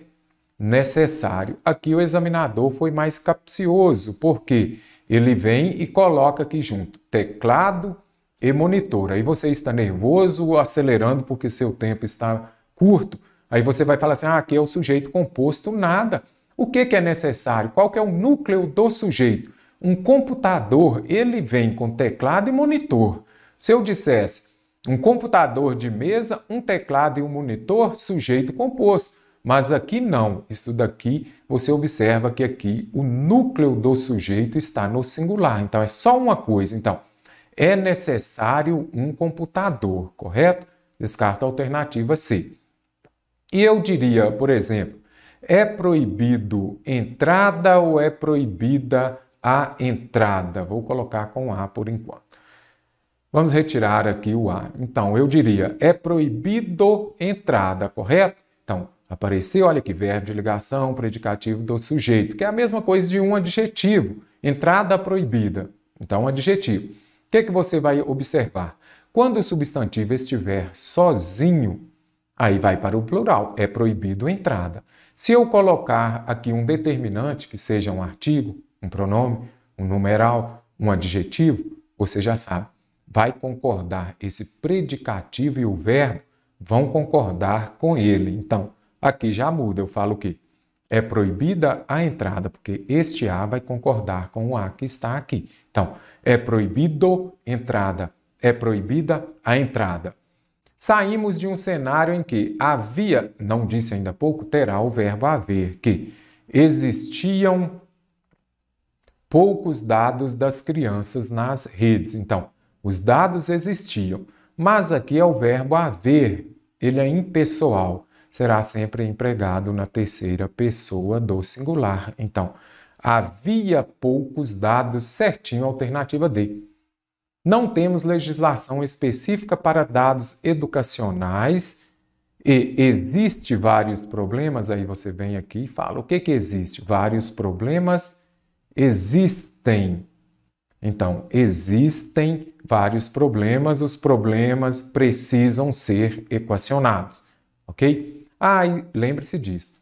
necessário. Aqui o examinador foi mais capcioso, porque ele vem e coloca aqui junto teclado e monitor. Aí você está nervoso ou acelerando porque seu tempo está curto. Aí você vai falar assim: ah, aqui é o sujeito composto, nada. O que, que é necessário? Qual que é o núcleo do sujeito? Um computador, ele vem com teclado e monitor. Se eu dissesse um computador de mesa, um teclado e um monitor, sujeito composto. Mas aqui não. Isso daqui você observa que aqui o núcleo do sujeito está no singular. Então é só uma coisa. Então é necessário um computador, correto? Descarta a alternativa C. E eu diria, por exemplo, é proibido entrada ou é proibida a entrada? Vou colocar com A por enquanto. Vamos retirar aqui o A. Então, eu diria, é proibido entrada, correto? Então, aparecer, olha que verbo de ligação, predicativo do sujeito, que é a mesma coisa de um adjetivo. Entrada proibida. Então, adjetivo. O que, é que você vai observar? Quando o substantivo estiver sozinho, aí vai para o plural, é proibido entrada. Se eu colocar aqui um determinante, que seja um artigo, um pronome, um numeral, um adjetivo, você já sabe vai concordar. Esse predicativo e o verbo vão concordar com ele. Então, aqui já muda. Eu falo que é proibida a entrada, porque este A vai concordar com o A que está aqui. Então, é proibido entrada, é proibida a entrada. Saímos de um cenário em que havia, não disse ainda há pouco, terá o verbo haver, que existiam poucos dados das crianças nas redes. Então, os dados existiam, mas aqui é o verbo haver, ele é impessoal, será sempre empregado na terceira pessoa do singular. Então, havia poucos dados, certinho, alternativa D. Não temos legislação específica para dados educacionais e existe vários problemas. Aí você vem aqui e fala: o que, que existe? Vários problemas existem. Então, existem vários problemas, os problemas precisam ser equacionados, ok? Ah, lembre-se disso.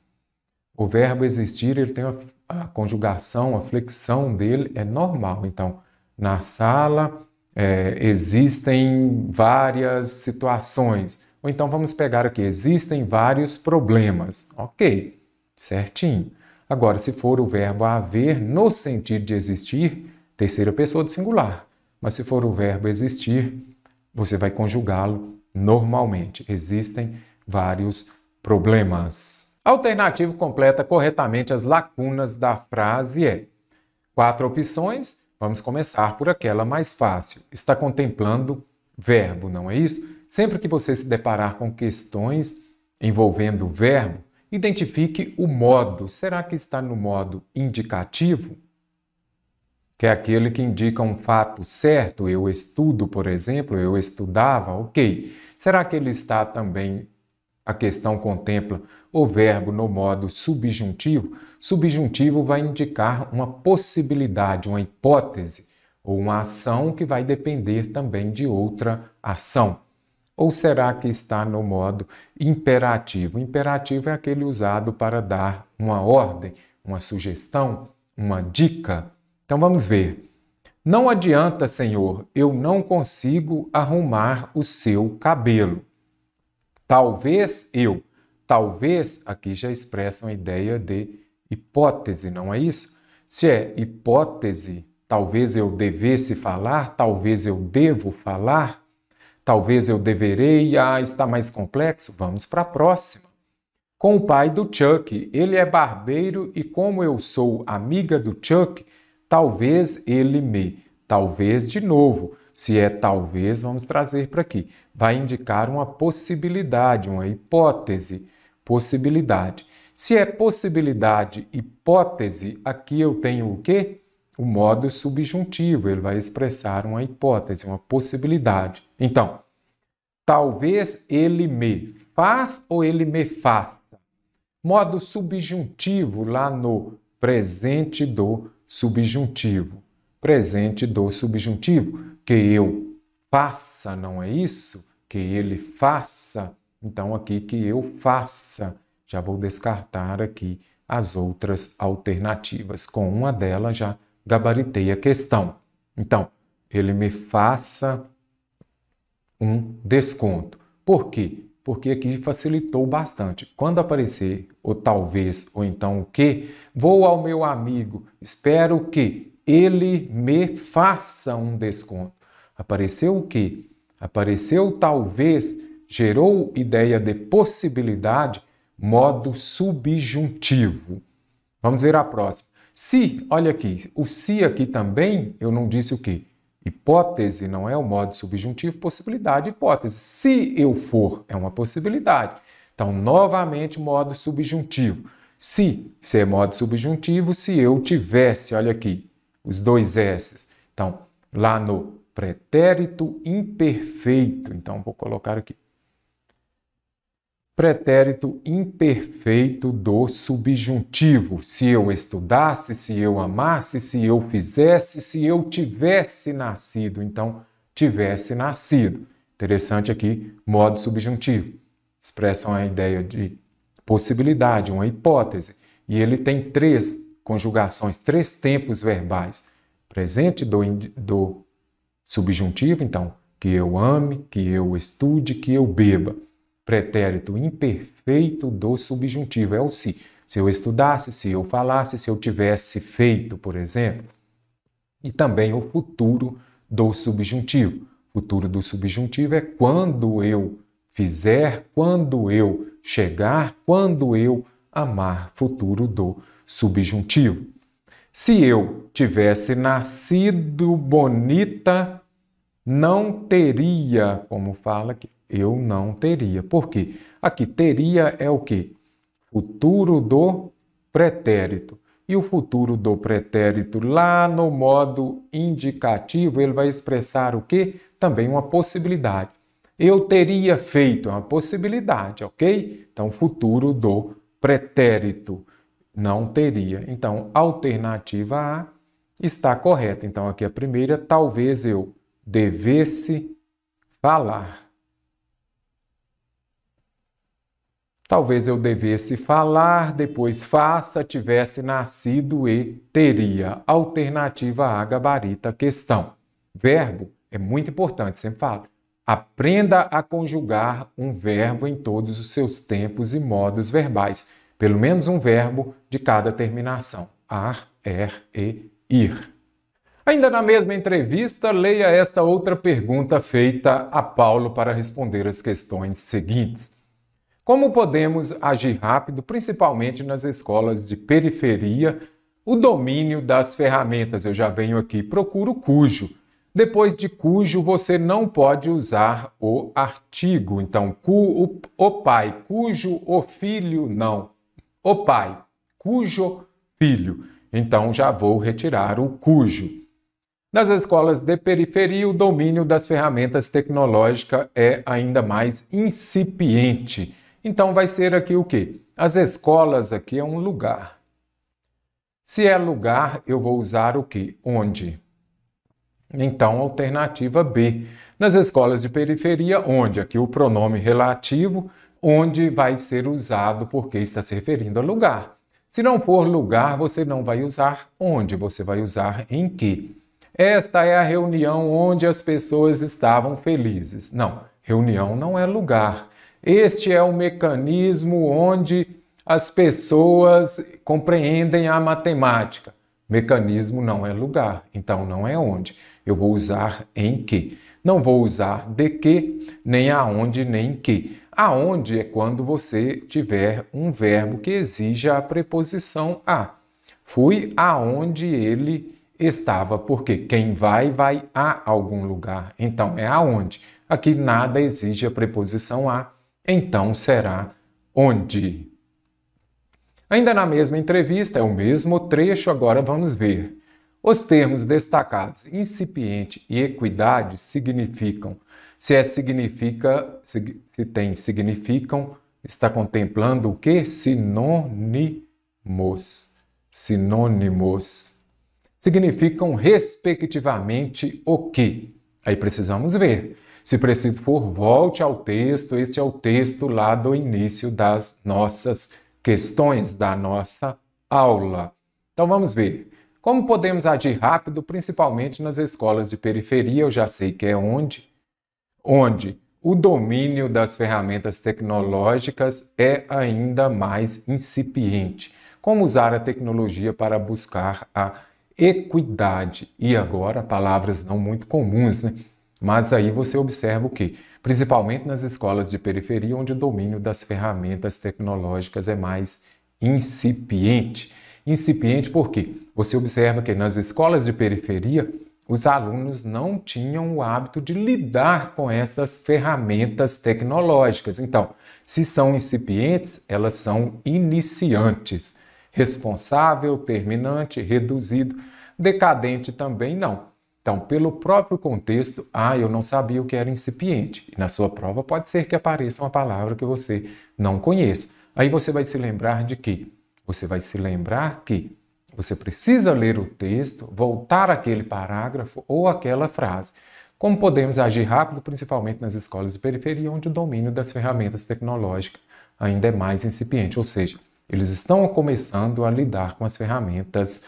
O verbo existir, ele tem a, a, conjugação, a flexão dele é normal. Então, na sala é, existem várias situações. Ou então vamos pegar aqui, existem vários problemas. Ok, certinho. Agora, se for o verbo haver no sentido de existir, terceira pessoa do singular. Mas se for o verbo existir, você vai conjugá-lo normalmente. Existem vários problemas. A alternativa completa corretamente as lacunas da frase é: quatro opções, vamos começar por aquela mais fácil. Está contemplando verbo, não é isso? Sempre que você se deparar com questões envolvendo verbo, identifique o modo. Será que está no modo indicativo? que é aquele que indica um fato certo. Eu estudo, por exemplo, eu estudava, ok. Será que ele está também? A questão contempla o verbo no modo subjuntivo. Subjuntivo vai indicar uma possibilidade, uma hipótese ou uma ação que vai depender também de outra ação. Ou será que está no modo imperativo? Imperativo é aquele usado para dar uma ordem, uma sugestão, uma dica então vamos ver. Não adianta, Senhor, eu não consigo arrumar o seu cabelo. Talvez eu, talvez aqui já expressa uma ideia de hipótese, não é isso? Se é hipótese, talvez eu devesse falar, talvez eu devo falar, talvez eu deverei, ah, está mais complexo, vamos para a próxima. Com o pai do Chuck, ele é barbeiro e como eu sou amiga do Chuck, Talvez ele me, talvez de novo. Se é talvez, vamos trazer para aqui. Vai indicar uma possibilidade, uma hipótese, possibilidade. Se é possibilidade, hipótese, aqui eu tenho o quê? O modo subjuntivo, ele vai expressar uma hipótese, uma possibilidade. Então, talvez ele me faz ou ele me faça. Modo subjuntivo lá no presente do subjuntivo, presente do subjuntivo, que eu faça, não é isso? Que ele faça. Então, aqui que eu faça. Já vou descartar aqui as outras alternativas. Com uma delas já gabaritei a questão. Então, ele me faça um desconto. Por quê? porque aqui facilitou bastante. Quando aparecer ou talvez ou então o que, vou ao meu amigo, espero que ele me faça um desconto. Apareceu o que? Apareceu talvez, gerou ideia de possibilidade, modo subjuntivo. Vamos ver a próxima. Se, olha aqui, o se aqui também, eu não disse o que Hipótese não é o modo subjuntivo, possibilidade, hipótese. Se eu for, é uma possibilidade. Então, novamente, modo subjuntivo. Se, se é modo subjuntivo, se eu tivesse, olha aqui, os dois s's. Então, lá no pretérito imperfeito, então vou colocar aqui, pretérito imperfeito do subjuntivo. Se eu estudasse, se eu amasse, se eu fizesse, se eu tivesse nascido, então tivesse nascido. Interessante aqui, modo subjuntivo. Expressam a ideia de possibilidade, uma hipótese. E ele tem três conjugações, três tempos verbais. Presente do, do subjuntivo, então, que eu ame, que eu estude, que eu beba pretérito imperfeito do subjuntivo, é o se. Se eu estudasse, se eu falasse, se eu tivesse feito, por exemplo. E também o futuro do subjuntivo. O futuro do subjuntivo é quando eu fizer, quando eu chegar, quando eu amar. Futuro do subjuntivo. Se eu tivesse nascido bonita, não teria, como fala aqui, eu não teria. Por quê? Aqui, teria é o quê? Futuro do pretérito. E o futuro do pretérito, lá no modo indicativo, ele vai expressar o quê? Também uma possibilidade. Eu teria feito uma possibilidade, ok? Então, futuro do pretérito. Não teria. Então, alternativa A está correta. Então, aqui a primeira, talvez eu devesse falar. Talvez eu devesse falar, depois faça, tivesse nascido e teria. Alternativa A, gabarita, questão. Verbo é muito importante, sempre falo. Aprenda a conjugar um verbo em todos os seus tempos e modos verbais. Pelo menos um verbo de cada terminação. Ar, er e ir. Ainda na mesma entrevista, leia esta outra pergunta feita a Paulo para responder as questões seguintes. Como podemos agir rápido, principalmente nas escolas de periferia? O domínio das ferramentas, eu já venho aqui, procuro cujo. Depois de cujo, você não pode usar o artigo. Então, cu, o, o pai, cujo o filho, não. O pai, cujo filho. Então, já vou retirar o cujo. Nas escolas de periferia, o domínio das ferramentas tecnológicas é ainda mais incipiente. Então vai ser aqui o quê? As escolas aqui é um lugar. Se é lugar, eu vou usar o que? Onde? Então, alternativa B. Nas escolas de periferia, onde? Aqui o pronome relativo, onde vai ser usado porque está se referindo a lugar. Se não for lugar, você não vai usar onde, você vai usar em que. Esta é a reunião onde as pessoas estavam felizes. Não, reunião não é lugar. Este é o mecanismo onde as pessoas compreendem a matemática. Mecanismo não é lugar, então não é onde. Eu vou usar em que. Não vou usar de que, nem aonde, nem que. Aonde é quando você tiver um verbo que exija a preposição a. Fui aonde ele estava, porque quem vai, vai a algum lugar. Então é aonde. Aqui nada exige a preposição a então será onde? Ainda na mesma entrevista, é o mesmo trecho, agora vamos ver. Os termos destacados incipiente e equidade significam, se é significa, se tem significam, está contemplando o que? Sinônimos. Sinônimos. Significam respectivamente o que? Aí precisamos ver. Se preciso for, volte ao texto. Este é o texto lá do início das nossas questões, da nossa aula. Então vamos ver. Como podemos agir rápido, principalmente nas escolas de periferia? Eu já sei que é onde. Onde o domínio das ferramentas tecnológicas é ainda mais incipiente. Como usar a tecnologia para buscar a equidade? E agora, palavras não muito comuns, né? Mas aí você observa o que? Principalmente nas escolas de periferia, onde o domínio das ferramentas tecnológicas é mais incipiente. Incipiente por quê? Você observa que nas escolas de periferia, os alunos não tinham o hábito de lidar com essas ferramentas tecnológicas. Então, se são incipientes, elas são iniciantes. Responsável, terminante, reduzido, decadente também não. Então, pelo próprio contexto, ah, eu não sabia o que era incipiente. E na sua prova pode ser que apareça uma palavra que você não conheça. Aí você vai se lembrar de quê? Você vai se lembrar que você precisa ler o texto, voltar aquele parágrafo ou aquela frase. Como podemos agir rápido, principalmente nas escolas de periferia, onde o domínio das ferramentas tecnológicas ainda é mais incipiente, ou seja, eles estão começando a lidar com as ferramentas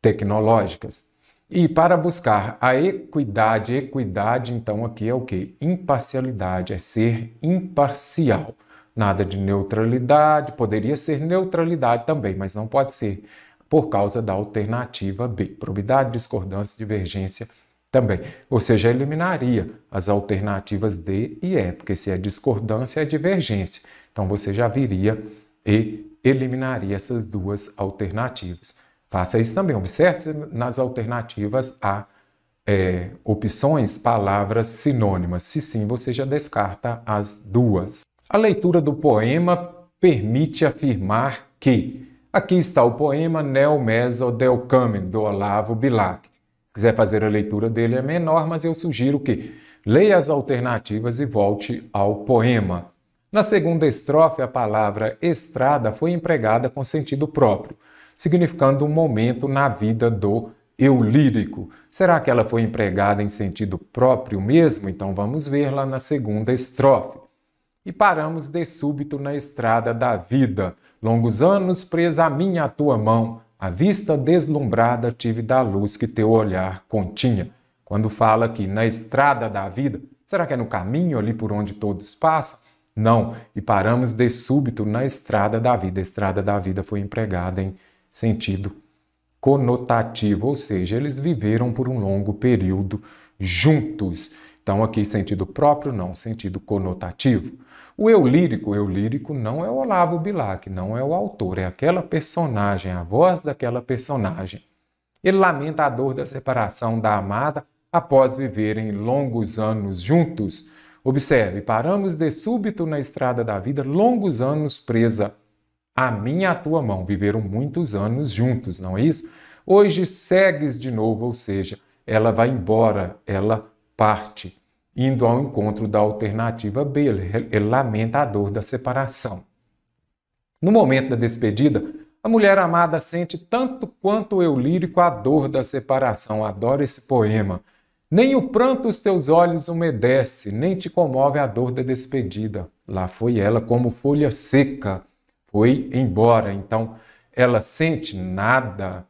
tecnológicas. E para buscar a equidade, equidade então aqui é o que? Imparcialidade, é ser imparcial. Nada de neutralidade, poderia ser neutralidade também, mas não pode ser por causa da alternativa B. Probidade, discordância, divergência também. Ou seja, eliminaria as alternativas D e E, porque se é discordância, é divergência. Então você já viria e eliminaria essas duas alternativas. Faça isso também. Observe nas alternativas a é, opções, palavras sinônimas. Se sim, você já descarta as duas. A leitura do poema permite afirmar que aqui está o poema Neo Meso Del Camen, do Olavo Bilac. Se quiser fazer a leitura dele é menor, mas eu sugiro que leia as alternativas e volte ao poema. Na segunda estrofe, a palavra estrada foi empregada com sentido próprio significando um momento na vida do eu lírico. Será que ela foi empregada em sentido próprio mesmo? Então vamos ver lá na segunda estrofe. E paramos de súbito na estrada da vida. Longos anos presa a minha a tua mão, a vista deslumbrada tive da luz que teu olhar continha. Quando fala que na estrada da vida, será que é no caminho ali por onde todos passam? Não, e paramos de súbito na estrada da vida. A estrada da vida foi empregada em sentido conotativo, ou seja, eles viveram por um longo período juntos. Então, aqui, sentido próprio, não, sentido conotativo. O eu lírico, eu lírico não é o Olavo Bilac, não é o autor, é aquela personagem, a voz daquela personagem. Ele lamenta a dor da separação da amada após viverem longos anos juntos. Observe, paramos de súbito na estrada da vida, longos anos presa a minha a tua mão. Viveram muitos anos juntos, não é isso? Hoje segues de novo, ou seja, ela vai embora, ela parte, indo ao encontro da alternativa B. Ele lamenta a dor da separação. No momento da despedida, a mulher amada sente tanto quanto eu lírico a dor da separação. Adoro esse poema. Nem o pranto os teus olhos umedece, nem te comove a dor da despedida. Lá foi ela como folha seca, foi embora. Então, ela sente nada.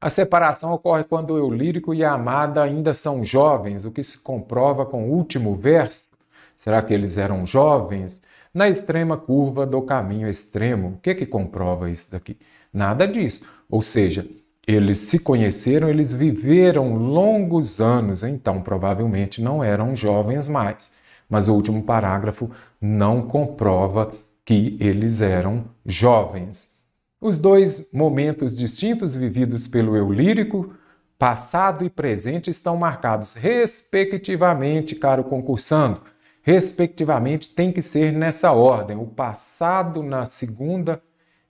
A separação ocorre quando o eu lírico e a amada ainda são jovens, o que se comprova com o último verso. Será que eles eram jovens? Na extrema curva do caminho extremo. O que é que comprova isso daqui? Nada disso. Ou seja, eles se conheceram, eles viveram longos anos, então provavelmente não eram jovens mais. Mas o último parágrafo não comprova que eles eram jovens. Os dois momentos distintos vividos pelo eu lírico, passado e presente, estão marcados respectivamente, caro concursando. Respectivamente, tem que ser nessa ordem: o passado na segunda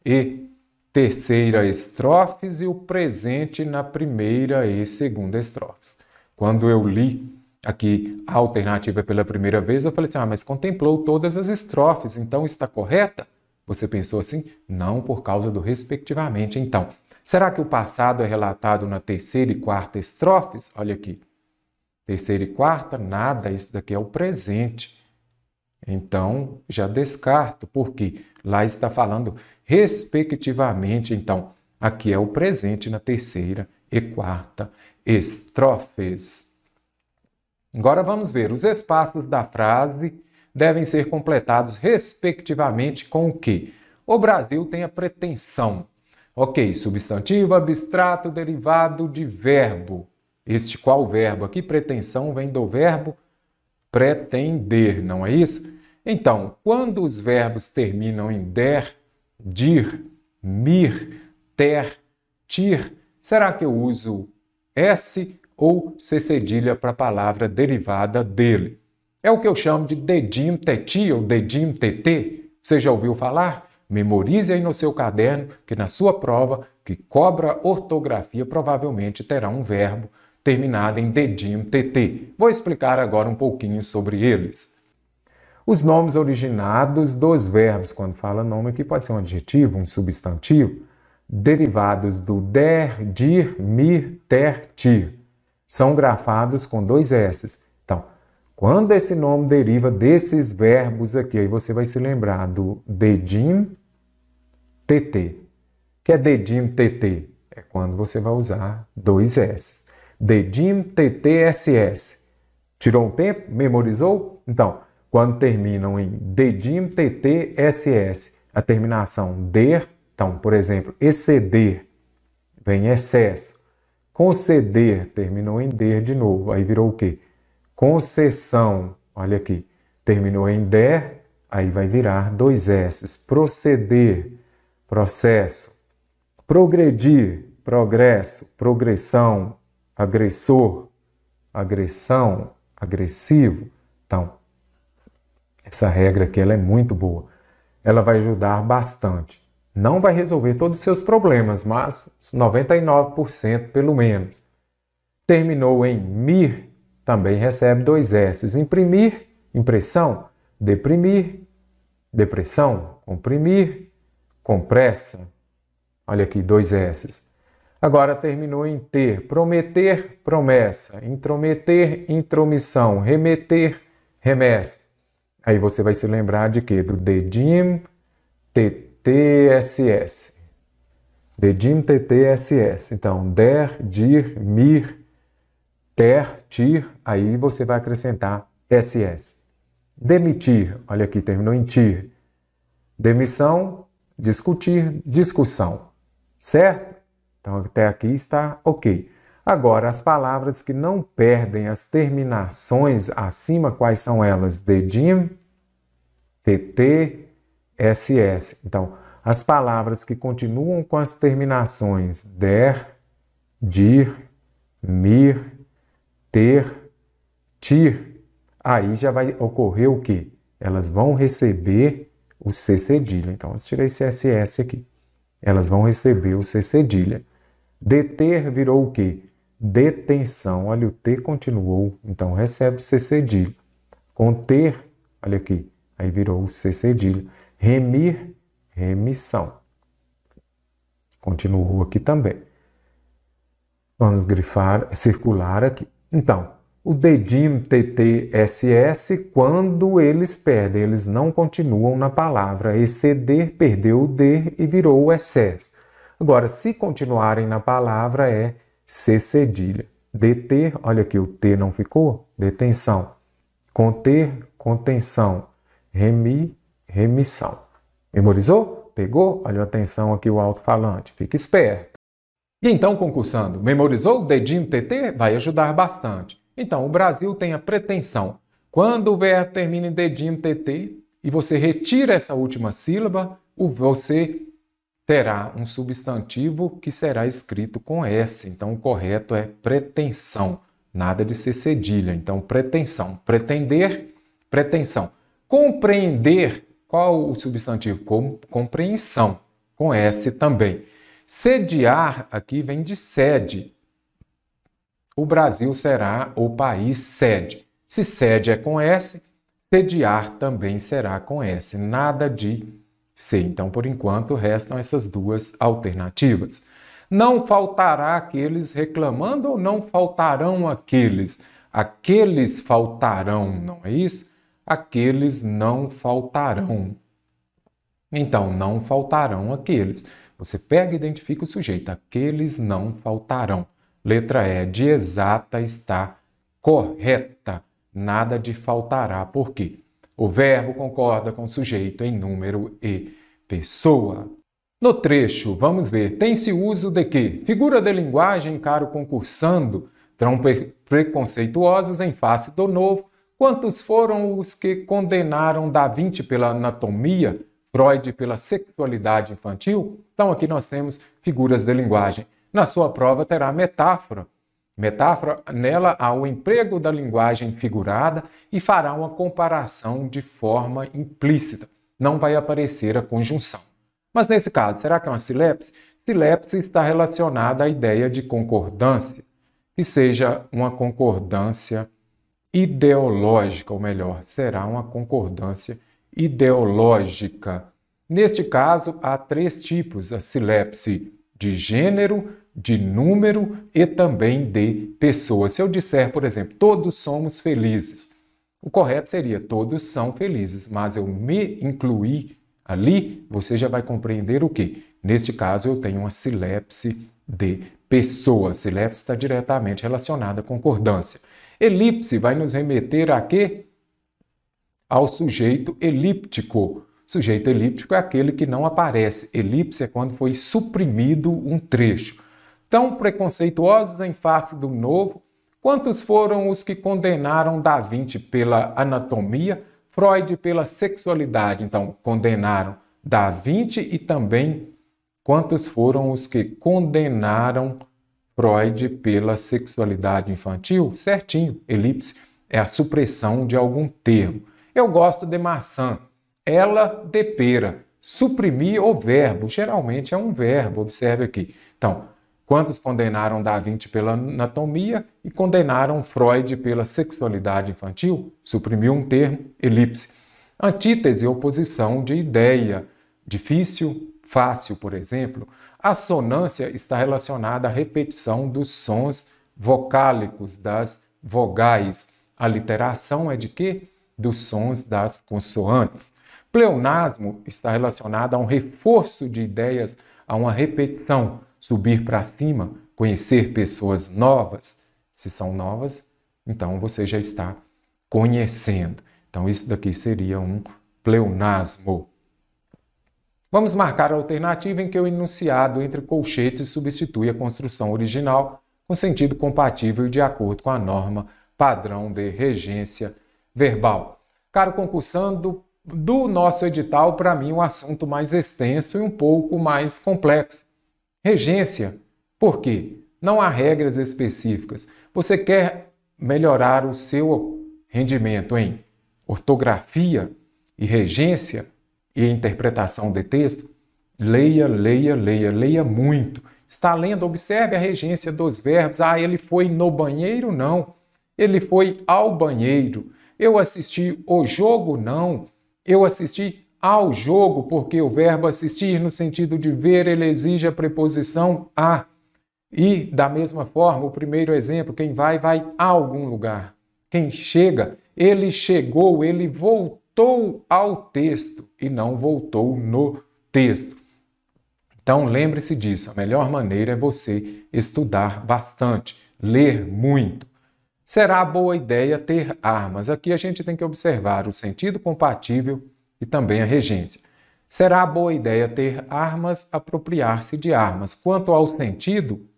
e terceira estrofes e o presente na primeira e segunda estrofes. Quando eu li aqui a alternativa é pela primeira vez, eu falei assim: ah, mas contemplou todas as estrofes, então está correta? Você pensou assim? Não, por causa do respectivamente. Então, será que o passado é relatado na terceira e quarta estrofes? Olha aqui. Terceira e quarta, nada, isso daqui é o presente. Então, já descarto, porque lá está falando respectivamente. Então, aqui é o presente na terceira e quarta estrofes. Agora vamos ver. Os espaços da frase devem ser completados, respectivamente, com o que? O Brasil tem a pretensão. Ok, substantivo, abstrato, derivado de verbo. Este qual verbo? Aqui, pretensão vem do verbo pretender, não é isso? Então, quando os verbos terminam em der, dir, mir, ter, tir, será que eu uso S ou C cedilha para a palavra derivada dele. É o que eu chamo de dedinho teti ou dedinho TT. Você já ouviu falar? Memorize aí no seu caderno que na sua prova, que cobra ortografia, provavelmente terá um verbo terminado em dedinho TT. Vou explicar agora um pouquinho sobre eles. Os nomes originados dos verbos, quando fala nome aqui, pode ser um adjetivo, um substantivo, derivados do der, dir, mir, ter, tir são grafados com dois S. Então, quando esse nome deriva desses verbos aqui, aí você vai se lembrar do dedim TT. que é dedim TT? É quando você vai usar dois S. Dedim TTSS. Tirou um tempo? Memorizou? Então, quando terminam em dedim TTSS, a terminação der, então, por exemplo, exceder, vem excesso. Conceder terminou em der de novo. Aí virou o quê? Concessão. Olha aqui. Terminou em der, aí vai virar dois S's. Proceder, processo. Progredir, progresso, progressão. Agressor, agressão, agressivo. Então, essa regra aqui ela é muito boa. Ela vai ajudar bastante não vai resolver todos os seus problemas, mas 99% pelo menos. Terminou em mir, também recebe dois s's: Imprimir, impressão, deprimir, depressão, comprimir, compressa. Olha aqui, dois s's. Agora terminou em ter, prometer, promessa, intrometer, intromissão, remeter, remessa. Aí você vai se lembrar de quê? Do dedim, tet TSS. Dedim TTSS. Então, der, dir, mir, ter, tir, aí você vai acrescentar SS. Demitir, olha aqui, terminou em tir. Demissão, discutir, discussão. Certo? Então, até aqui está ok. Agora, as palavras que não perdem as terminações acima, quais são elas? Dedim, TT, SS. Então, as palavras que continuam com as terminações der, dir, mir, ter, tir, aí já vai ocorrer o que? Elas vão receber o C cedilha. Então, eu tirei esse SS aqui. Elas vão receber o C cedilha. Deter virou o que? Detenção. Olha, o T continuou, então recebe o C cedilha. Conter, olha aqui, aí virou o C cedilha remir, remissão. Continuou aqui também. Vamos grifar, circular aqui. Então, o DEDIM TTSS, quando eles perdem, eles não continuam na palavra exceder, perdeu o D e virou o excesso. Agora, se continuarem na palavra, é C cedilha. Deter, olha aqui, o T não ficou? Detenção. Conter, contenção. Remir, remissão. Memorizou? Pegou? Olha atenção aqui o alto-falante, fica esperto. E então, concursando, memorizou dedinho TT? Vai ajudar bastante. Então, o Brasil tem a pretensão. Quando o verbo termina em dedinho TT e você retira essa última sílaba, você terá um substantivo que será escrito com S. Então, o correto é pretensão. Nada de ser cedilha. Então, pretensão. Pretender, pretensão. Compreender qual o substantivo? Com, compreensão, com S também. Sediar aqui vem de sede. O Brasil será o país sede. Se sede é com S, sediar também será com S. Nada de C. Então, por enquanto, restam essas duas alternativas. Não faltará aqueles reclamando ou não faltarão aqueles? Aqueles faltarão, não é isso? aqueles não faltarão. Então, não faltarão aqueles. Você pega e identifica o sujeito, aqueles não faltarão. Letra E de exata está correta. Nada de faltará, Por quê? o verbo concorda com o sujeito em número e pessoa. No trecho, vamos ver, tem-se uso de que? Figura de linguagem, caro concursando, tão preconceituosos em face do novo, Quantos foram os que condenaram Da Vinci pela anatomia, Freud pela sexualidade infantil? Então aqui nós temos figuras de linguagem. Na sua prova terá metáfora. Metáfora, nela há o emprego da linguagem figurada e fará uma comparação de forma implícita. Não vai aparecer a conjunção. Mas nesse caso, será que é uma silepse? Silepse está relacionada à ideia de concordância, que seja uma concordância ideológica, ou melhor, será uma concordância ideológica. Neste caso, há três tipos: a silepse de gênero, de número e também de pessoa. Se eu disser, por exemplo, todos somos felizes, o correto seria todos são felizes, mas eu me incluí ali, você já vai compreender o que? Neste caso, eu tenho uma silepse de pessoa. A silepse está diretamente relacionada à concordância. Elipse vai nos remeter a quê? Ao sujeito elíptico. Sujeito elíptico é aquele que não aparece. Elipse é quando foi suprimido um trecho. Tão preconceituosos em face do novo, quantos foram os que condenaram Da Vinci pela anatomia, Freud pela sexualidade? Então, condenaram Da Vinci e também quantos foram os que condenaram Freud pela sexualidade infantil? Certinho, elipse é a supressão de algum termo. Eu gosto de maçã, ela de pera. Suprimir o verbo, geralmente é um verbo, observe aqui. Então, quantos condenaram Da Vinci pela anatomia e condenaram Freud pela sexualidade infantil? Suprimiu um termo, elipse. Antítese, oposição de ideia. Difícil, fácil, por exemplo. A sonância está relacionada à repetição dos sons vocálicos, das vogais. A literação é de quê? Dos sons das consoantes. Pleonasmo está relacionado a um reforço de ideias, a uma repetição, subir para cima, conhecer pessoas novas. Se são novas, então você já está conhecendo. Então, isso daqui seria um pleonasmo. Vamos marcar a alternativa em que o enunciado entre colchetes substitui a construção original com sentido compatível e de acordo com a norma padrão de regência verbal. Caro concursando, do nosso edital, para mim, um assunto mais extenso e um pouco mais complexo. Regência. Por quê? Não há regras específicas. Você quer melhorar o seu rendimento em ortografia e regência? e interpretação de texto, leia, leia, leia, leia muito. Está lendo, observe a regência dos verbos. Ah, ele foi no banheiro? Não. Ele foi ao banheiro. Eu assisti o jogo? Não. Eu assisti ao jogo, porque o verbo assistir, no sentido de ver, ele exige a preposição a. E, da mesma forma, o primeiro exemplo, quem vai, vai a algum lugar. Quem chega, ele chegou, ele voltou voltou ao texto e não voltou no texto. Então lembre-se disso, a melhor maneira é você estudar bastante, ler muito. Será boa ideia ter armas. Aqui a gente tem que observar o sentido compatível e também a regência. Será boa ideia ter armas, apropriar-se de armas. Quanto ao sentido,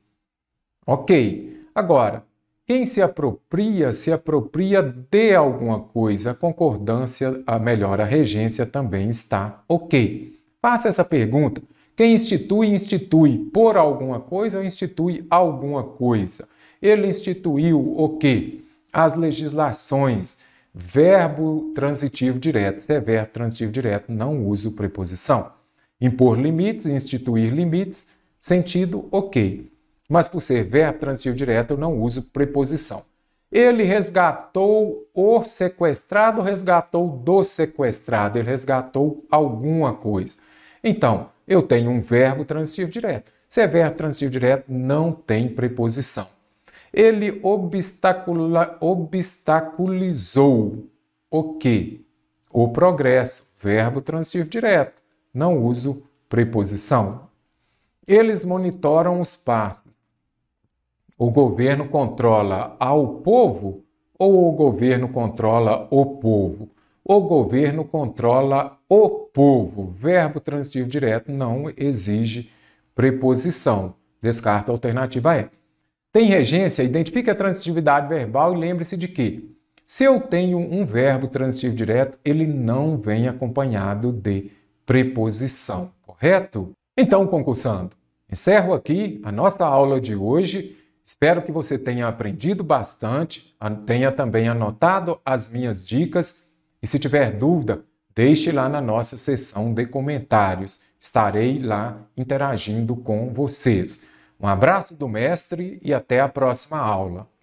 ok. Agora, quem se apropria, se apropria de alguma coisa. A concordância, a melhor, a regência também está ok. Faça essa pergunta. Quem institui, institui por alguma coisa ou institui alguma coisa? Ele instituiu o quê? As legislações. Verbo transitivo direto. Se é verbo transitivo direto, não uso preposição. Impor limites, instituir limites. Sentido, ok mas por ser verbo transitivo direto, não uso preposição. Ele resgatou o sequestrado, resgatou do sequestrado, ele resgatou alguma coisa. Então, eu tenho um verbo transitivo direto. Se é verbo transitivo direto, não tem preposição. Ele obstacula, obstaculizou o quê? O progresso, verbo transitivo direto. Não uso preposição. Eles monitoram os passos. O governo controla ao povo ou o governo controla o povo? O governo controla o povo. Verbo transitivo direto não exige preposição. Descarta a alternativa E. Tem regência? Identifique a transitividade verbal e lembre-se de que, se eu tenho um verbo transitivo direto, ele não vem acompanhado de preposição, correto? Então, concursando, encerro aqui a nossa aula de hoje. Espero que você tenha aprendido bastante, tenha também anotado as minhas dicas e se tiver dúvida, deixe lá na nossa seção de comentários. Estarei lá interagindo com vocês. Um abraço do mestre e até a próxima aula.